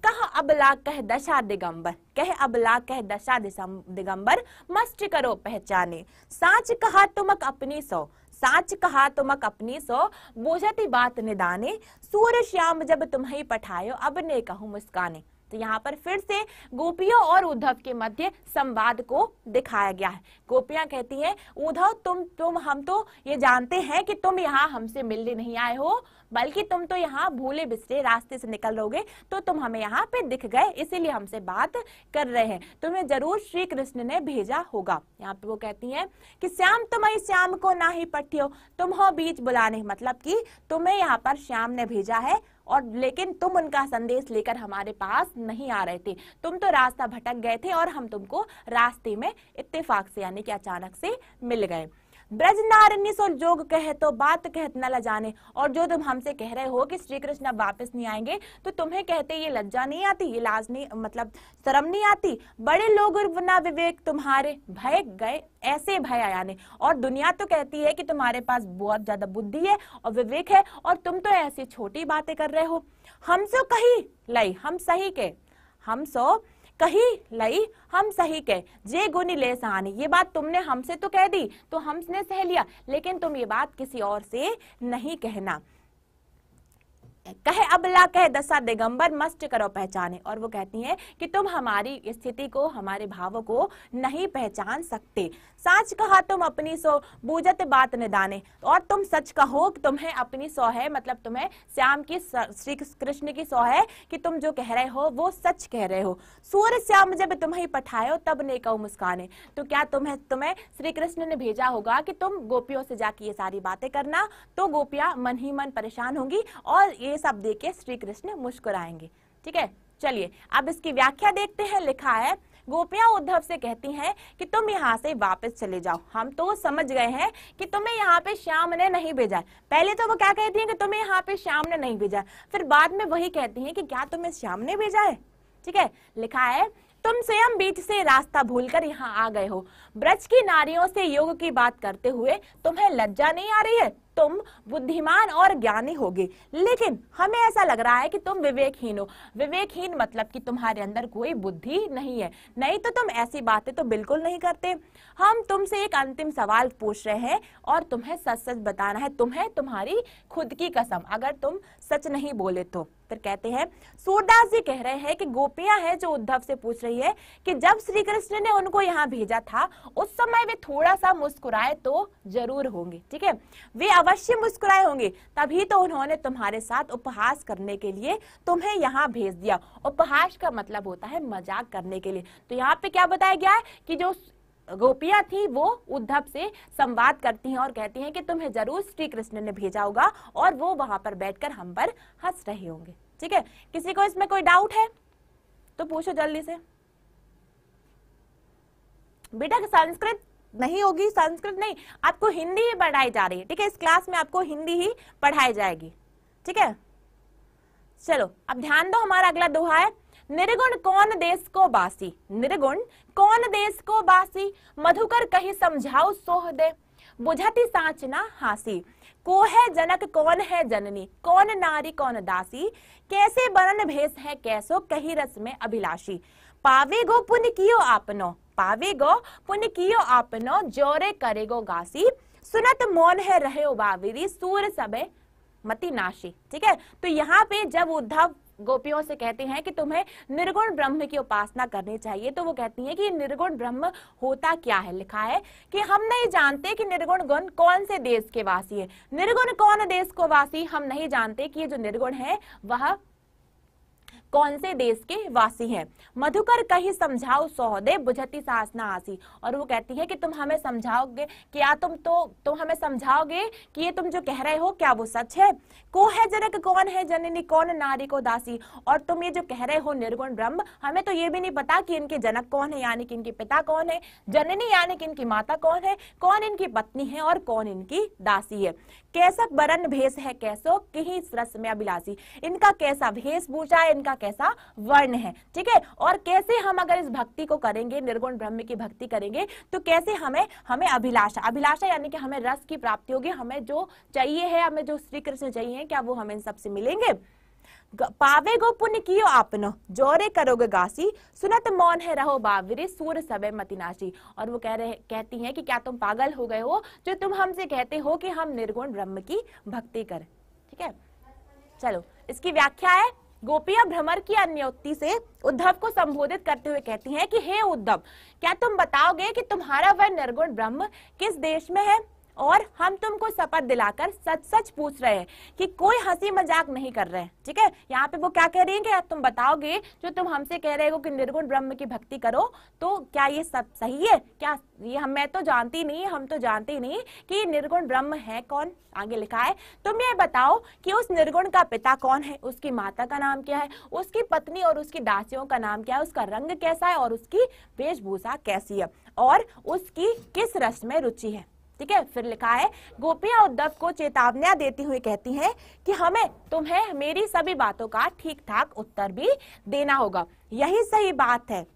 कह अबला कह दशा दिगंबर कह अबला कह दशा दिगंबर मस्त करो पहचाने साच कहा तुमक अपनी सो साच कहा तुमक अपनी सो बोझती बात निदाने सूर्य श्याम जब तुम्हें पठायो अब ने कहूँ मुस्काने तो यहाँ पर फिर से गोपियों और उद्धव के मध्य संवाद को दिखाया गया है गोपियां कहती है उद्धव तुम तुम हम तो ये जानते हैं कि तुम यहाँ हमसे मिलने नहीं आए हो बल्कि तुम तो यहाँ भूले बिसरे रास्ते से निकल रहोगे तो तुम हमें यहाँ पे दिख गए इसीलिए हमसे बात कर रहे हैं तुम्हें जरूर श्री कृष्ण ने भेजा होगा यहाँ पे वो कहती हैं कि श्याम तुम्हें श्याम को ना ही पठियो तुम हो बीच बुलाने मतलब कि तुम्हें यहाँ पर श्याम ने भेजा है और लेकिन तुम उनका संदेश लेकर हमारे पास नहीं आ रहे थे तुम तो रास्ता भटक गए थे और हम तुमको रास्ते में इत्तेफाक से यानी कि अचानक से मिल गए ब्रज नारनिस और जोग कह तो बात कहत न लजाने और जो तुम हमसे कह रहे हो कि श्री कृष्ण वापस नहीं आएंगे तो तुम्हें कहते ये लज्जा नहीं आती ये लाज नहीं मतलब शर्म नहीं आती बड़े लोग ना विवेक तुम्हारे भय गए ऐसे भय आया ने और दुनिया तो कहती है कि तुम्हारे पास बहुत ज्यादा बुद्धि है और विवेक है और तुम तो ऐसी छोटी बातें कर रहे हो हम सो कही लाई हम सही के हम सो कही लई हम सही कह जे गुनी ले सहानी ये बात तुमने हमसे तो कह दी तो हमने सह लिया लेकिन तुम ये बात किसी और से नहीं कहना कहे अबला कहे दशा दिगंबर मस्त करो पहचाने और वो कहती हैं कि तुम हमारी स्थिति को हमारे भाव को नहीं पहचान सकते साच कहा तुम अपनी सो बूझत बात निदाने और तुम सच कहो तुम्हें अपनी सो है मतलब तुम्हें श्याम की श्री कृष्ण की सो है कि तुम जो कह रहे हो वो सच कह रहे हो सूर्य श्याम जब तुम्हें पठायो तब ने कहो मुस्काने तो क्या तुम्हें तुम्हें श्री कृष्ण ने भेजा होगा कि तुम गोपियों से जाके ये सारी बातें करना तो गोपियां मन ही मन परेशान होंगी और ये सब देख के श्री कृष्ण मुस्कुराएंगे ठीक है चलिए अब इसकी व्याख्या देखते हैं लिखा है गोपियां उद्धव से कहती हैं कि तुम यहाँ से वापस चले जाओ हम तो समझ गए हैं कि तुम्हें यहाँ पे श्याम ने नहीं भेजा पहले तो वो क्या कहती हैं कि तुम्हें यहाँ पे श्याम ने नहीं भेजा फिर बाद में वही कहती हैं कि क्या तुम्हें श्याम ने भेजा है ठीक है लिखा है तुम स्वयं बीच से रास्ता भूलकर यहाँ आ गए हो ब्रज की नारियों से योग की बात करते हुए तुम्हें लज्जा नहीं आ रही है तुम बुद्धिमान और ज्ञानी होगे लेकिन हमें ऐसा लग रहा है कि तुम विवेकहीन हो विवेकहीन मतलब कि तुम्हारे अंदर कोई बुद्धि नहीं है नहीं तो तुम ऐसी बातें तो बिल्कुल नहीं करते हम तुमसे एक अंतिम सवाल पूछ रहे हैं और तुम्हें सच सच बताना है तुम्हें तुम्हारी खुद की कसम अगर तुम सच नहीं बोले तो कर कहते हैं सूरदास जी कह रहे हैं कि गोपियां हैं जो उद्धव से पूछ रही है कि जब श्री कृष्ण ने उनको यहाँ भेजा था उस समय वे थोड़ा सा मुस्कुराए तो जरूर होंगे ठीक है वे अवश्य मुस्कुराए होंगे तभी तो उन्होंने तुम्हारे साथ उपहास करने के लिए तुम्हें यहाँ भेज दिया उपहास का मतलब होता है मजाक करने के लिए तो यहाँ पे क्या बताया गया है कि जो गोपियां थी वो उद्धव से संवाद करती हैं और कहती हैं कि तुम्हें जरूर श्री कृष्ण ने भेजा होगा और वो वहां पर बैठकर हम पर हंस रहे होंगे ठीक है किसी को इसमें कोई डाउट है तो पूछो जल्दी से बेटा संस्कृत नहीं होगी संस्कृत नहीं आपको हिंदी ही पढ़ाई जा रही है ठीक है इस क्लास में आपको हिंदी ही पढ़ाई जाएगी ठीक है चलो अब ध्यान दो हमारा अगला दोहा है निर्गुण कौन देश को बासी निर्गुण कौन देश को बासी मधुकर कही समझाओ सोह दे बुझती सांचना हासी को है जनक कौन है जननी कौन नारी कौन दासी कैसे बरन भेष है कैसो कही रस में अभिलाषी पावे गो पुन कियो आपनो पावे गो पुन कियो आपनो जोरे करेगो गासी सुनत मौन है रहे वाविरी सूर सबे मति नाशी ठीक है तो यहाँ पे जब उद्धव गोपियों से कहते हैं कि तुम्हें निर्गुण ब्रह्म की उपासना करनी चाहिए तो वो कहती हैं कि निर्गुण ब्रह्म होता क्या है लिखा है कि हम नहीं जानते कि निर्गुण गुण कौन से देश के वासी है निर्गुण कौन देश को वासी हम नहीं जानते कि ये जो निर्गुण है वह कौन से देश के वासी हैं मधुकर कही समझाओ सौदे बुझती सास ना आसी और वो कहती है कि तुम हमें समझाओगे क्या तुम तो तुम हमें समझाओगे कि ये तुम जो कह रहे हो क्या वो सच है को है जनक कौन है जननी कौन नारी को दासी और तुम ये जो कह रहे हो निर्गुण ब्रह्म हमें तो ये भी नहीं पता कि इनके जनक कौन है यानी कि इनके पिता कौन है जननी यानी कि इनकी माता कौन है कौन इनकी पत्नी है और कौन इनकी दासी है कैसा बरन भेष है कैसो कहीं रस में अभिलाषी इनका कैसा वेशभूषा है इनका कैसा वर्ण है ठीक है और कैसे हम अगर इस भक्ति को करेंगे निर्गुण ब्रह्म की भक्ति करेंगे तो कैसे हमें हमें अभिलाषा अभिलाषा यानी कि हमें रस की प्राप्ति होगी हमें जो चाहिए है हमें जो श्री कृष्ण चाहिए क्या वो हमें सबसे मिलेंगे पावे गो पुण्य कियो आपनो जोरे करोगे गासी सुनत मौन है रहो बावरे सूर सबे मतिनाशी और वो कह रहे कहती हैं कि क्या तुम पागल हो गए हो जो तुम हमसे कहते हो कि हम निर्गुण ब्रह्म की भक्ति कर ठीक है चलो इसकी व्याख्या है गोपिया भ्रमर की अन्योक्ति से उद्धव को संबोधित करते हुए कहती हैं कि हे उद्धव क्या तुम बताओगे कि तुम्हारा वह निर्गुण ब्रह्म किस देश में है और हम तुमको शपथ दिलाकर सच सच पूछ रहे हैं कि कोई हंसी मजाक नहीं कर रहे हैं ठीक है यहाँ पे वो क्या कह रही है कि तुम बताओगे जो तुम हमसे कह रहे हो कि निर्गुण ब्रह्म की भक्ति करो तो क्या ये सब सही है क्या ये हम मैं तो जानती नहीं हम तो जानती नहीं कि निर्गुण ब्रह्म है कौन आगे लिखा है तुम ये बताओ कि उस निर्गुण का पिता कौन है उसकी माता का नाम क्या है उसकी पत्नी और उसकी दासियों का नाम क्या है उसका रंग कैसा है और उसकी वेशभूषा कैसी है और उसकी किस रस में रुचि है ठीक है फिर लिखा है गोपियां उद्धव को चेतावनियां देती हुई कहती हैं कि हमें तुम्हें मेरी सभी बातों का ठीक ठाक उत्तर भी देना होगा यही सही बात है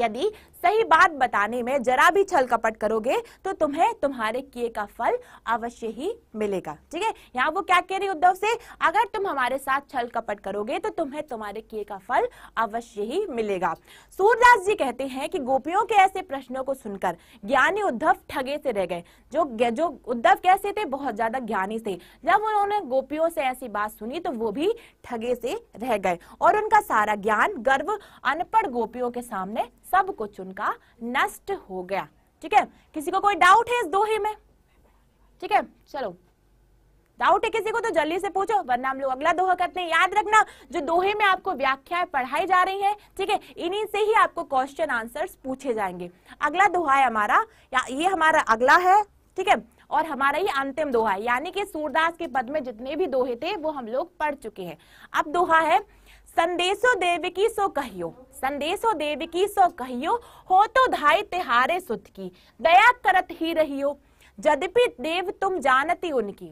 यदि सही बात बताने में जरा भी छल कपट करोगे तो तुम्हें तुम्हारे किए का फल अवश्य ही मिलेगा ठीक है यहाँ वो क्या कह रही उद्धव से अगर तुम हमारे साथ छल कपट करोगे तो तुम्हें तुम्हारे किए का फल अवश्य ही मिलेगा सूरदास जी कहते हैं कि गोपियों के ऐसे प्रश्नों को सुनकर ज्ञानी उद्धव ठगे से रह गए जो जो उद्धव कैसे थे बहुत ज्यादा ज्ञानी थे जब उन्होंने गोपियों से ऐसी बात सुनी तो वो भी ठगे से रह गए और उनका सारा ज्ञान गर्व अनपढ़ गोपियों के सामने सब कुछ उनका उनका नष्ट हो गया ठीक है किसी को कोई डाउट है इस दोहे में ठीक है चलो डाउट है किसी को तो जल्दी से पूछो वरना हम लोग अगला दोहा करते हैं याद रखना जो दोहे में आपको व्याख्याएं पढ़ाई जा रही है ठीक है इन्हीं से ही आपको क्वेश्चन आंसर्स पूछे जाएंगे अगला दोहा है हमारा या ये हमारा अगला है ठीक है और हमारा ही अंतिम दोहा है यानी कि सूरदास के पद में जितने भी दोहे थे वो हम लोग पढ़ चुके हैं अब दोहा है संदेशो देव की सो कहियो संदेशो देव की सो कहियो हो तो धाई तिहारे सुत की दया करत ही रहियो यद्यपि देव तुम जानती उनकी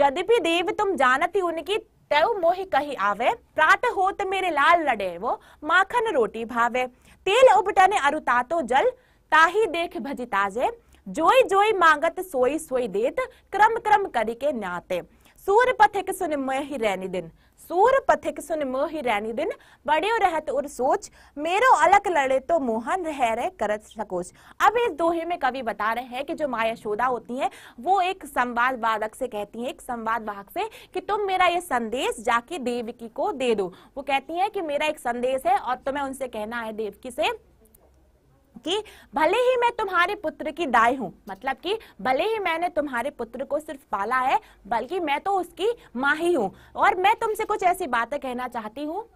यद्यपि देव तुम जानती उनकी तेव मोहि कही आवे प्रात होत मेरे लाल लड़े वो माखन रोटी भावे तेल उबटने अरुतातो जल ताही देख भजिताजे जोई जोई मांगत सोई सोई देत क्रम क्रम करके न्याते सूर पथिक सुन मोहि रैनी दिन सूर पथिक सुन मोहि रैनी दिन बड़ियो रहत और सोच मेरो अलग लड़े तो मोहन रह रहे करत सकोच अब इस दोहे में कवि बता रहे हैं कि जो माया शोधा होती है वो एक संवाद वादक से कहती है एक संवाद वाहक से कि तुम मेरा ये संदेश जाके देवकी को दे दो वो कहती है कि मेरा एक संदेश है और तुम्हें उनसे कहना है देवकी से कि भले ही मैं तुम्हारे पुत्र की दाई हूँ मतलब कि भले ही मैंने तुम्हारे पुत्र को सिर्फ पाला है बल्कि मैं तो उसकी माँ ही हूँ और मैं तुमसे कुछ ऐसी बातें कहना चाहती हूँ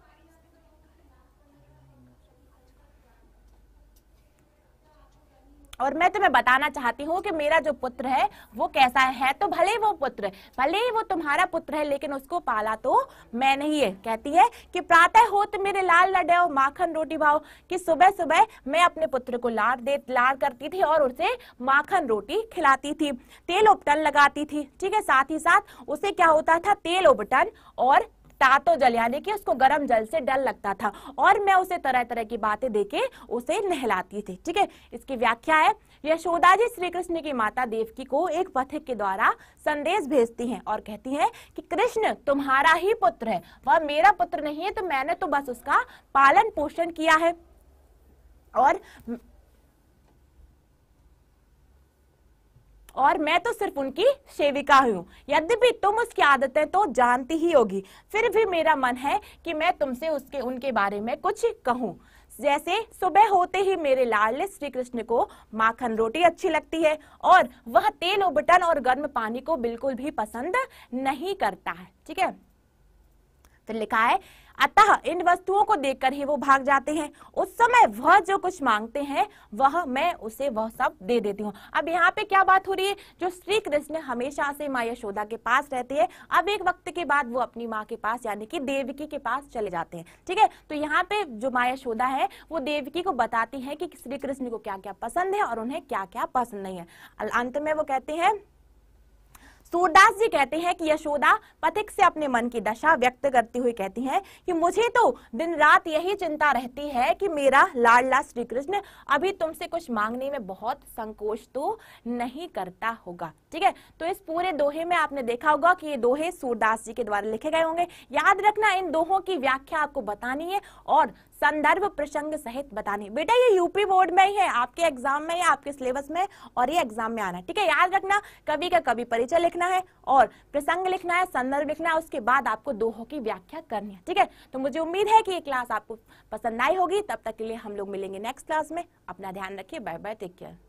और मैं तुम्हें बताना चाहती हूँ कि मेरा जो पुत्र है वो कैसा है तो भले वो पुत्र भले ही वो तुम्हारा पुत्र है लेकिन उसको पाला तो मैं नहीं है कहती है कि प्रातः हो तो मेरे लाल लडे हो माखन रोटी भाव कि सुबह सुबह मैं अपने पुत्र को लाड़ दे लाड़ करती थी और उसे माखन रोटी खिलाती थी तेल उपटन लगाती थी ठीक है साथ ही साथ उसे क्या होता था तेल उपटन और तातो जल यानी कि उसको गर्म जल से डर लगता था और मैं उसे तरह तरह की बातें देके उसे नहलाती थी ठीक है इसकी व्याख्या है यशोदा जी श्री कृष्ण की माता देवकी को एक पथिक के द्वारा संदेश भेजती हैं और कहती हैं कि कृष्ण तुम्हारा ही पुत्र है वह मेरा पुत्र नहीं है तो मैंने तो बस उसका पालन पोषण किया है और और मैं तो सिर्फ उनकी सेविका हूँ यद्यपि तुम उसकी आदतें तो जानती ही होगी फिर भी मेरा मन है कि मैं तुमसे उसके उनके बारे में कुछ कहूँ जैसे सुबह होते ही मेरे लाल श्री कृष्ण को माखन रोटी अच्छी लगती है और वह तेल उबटन और गर्म पानी को बिल्कुल भी पसंद नहीं करता है ठीक है तो लिखा है अतः इन वस्तुओं को देखकर ही वो भाग जाते हैं उस समय वह जो कुछ मांगते हैं वह मैं उसे वह सब दे देती हूँ अब यहाँ पे क्या बात हो रही है जो श्री कृष्ण हमेशा से माँ यशोदा के पास रहते हैं अब एक वक्त के बाद वो अपनी माँ के पास यानी कि देवकी के पास चले जाते हैं ठीक है तो यहाँ पे जो माँ यशोदा है वो देवकी को बताती है कि श्री कृष्ण को क्या क्या पसंद है और उन्हें क्या क्या पसंद नहीं है अंत में वो कहते हैं सूरदास जी कहते हैं कि यशोदा पथिक से अपने मन की दशा व्यक्त करती हुई कहती हैं कि मुझे तो दिन रात यही चिंता रहती है कि मेरा लाडला श्री कृष्ण अभी तुमसे कुछ मांगने में बहुत संकोच तो नहीं करता होगा ठीक है तो इस पूरे दोहे में आपने देखा होगा कि ये दोहे सूरदास जी के द्वारा लिखे गए होंगे याद रखना इन दोहों की व्याख्या आपको बतानी है और संदर्भ प्रसंग सहित बतानी बेटा ये यूपी बोर्ड में ही है आपके एग्जाम में या आपके सिलेबस में और ये एग्जाम में आना ठीक है याद रखना कवि का कवि परिचय लिखना है और प्रसंग लिखना है संदर्भ लिखना है उसके बाद आपको दोहों की व्याख्या करनी है ठीक है तो मुझे उम्मीद है कि ये क्लास आपको पसंद आई होगी तब तक के लिए हम लोग मिलेंगे नेक्स्ट क्लास में अपना ध्यान रखिए बाय बाय टेक केयर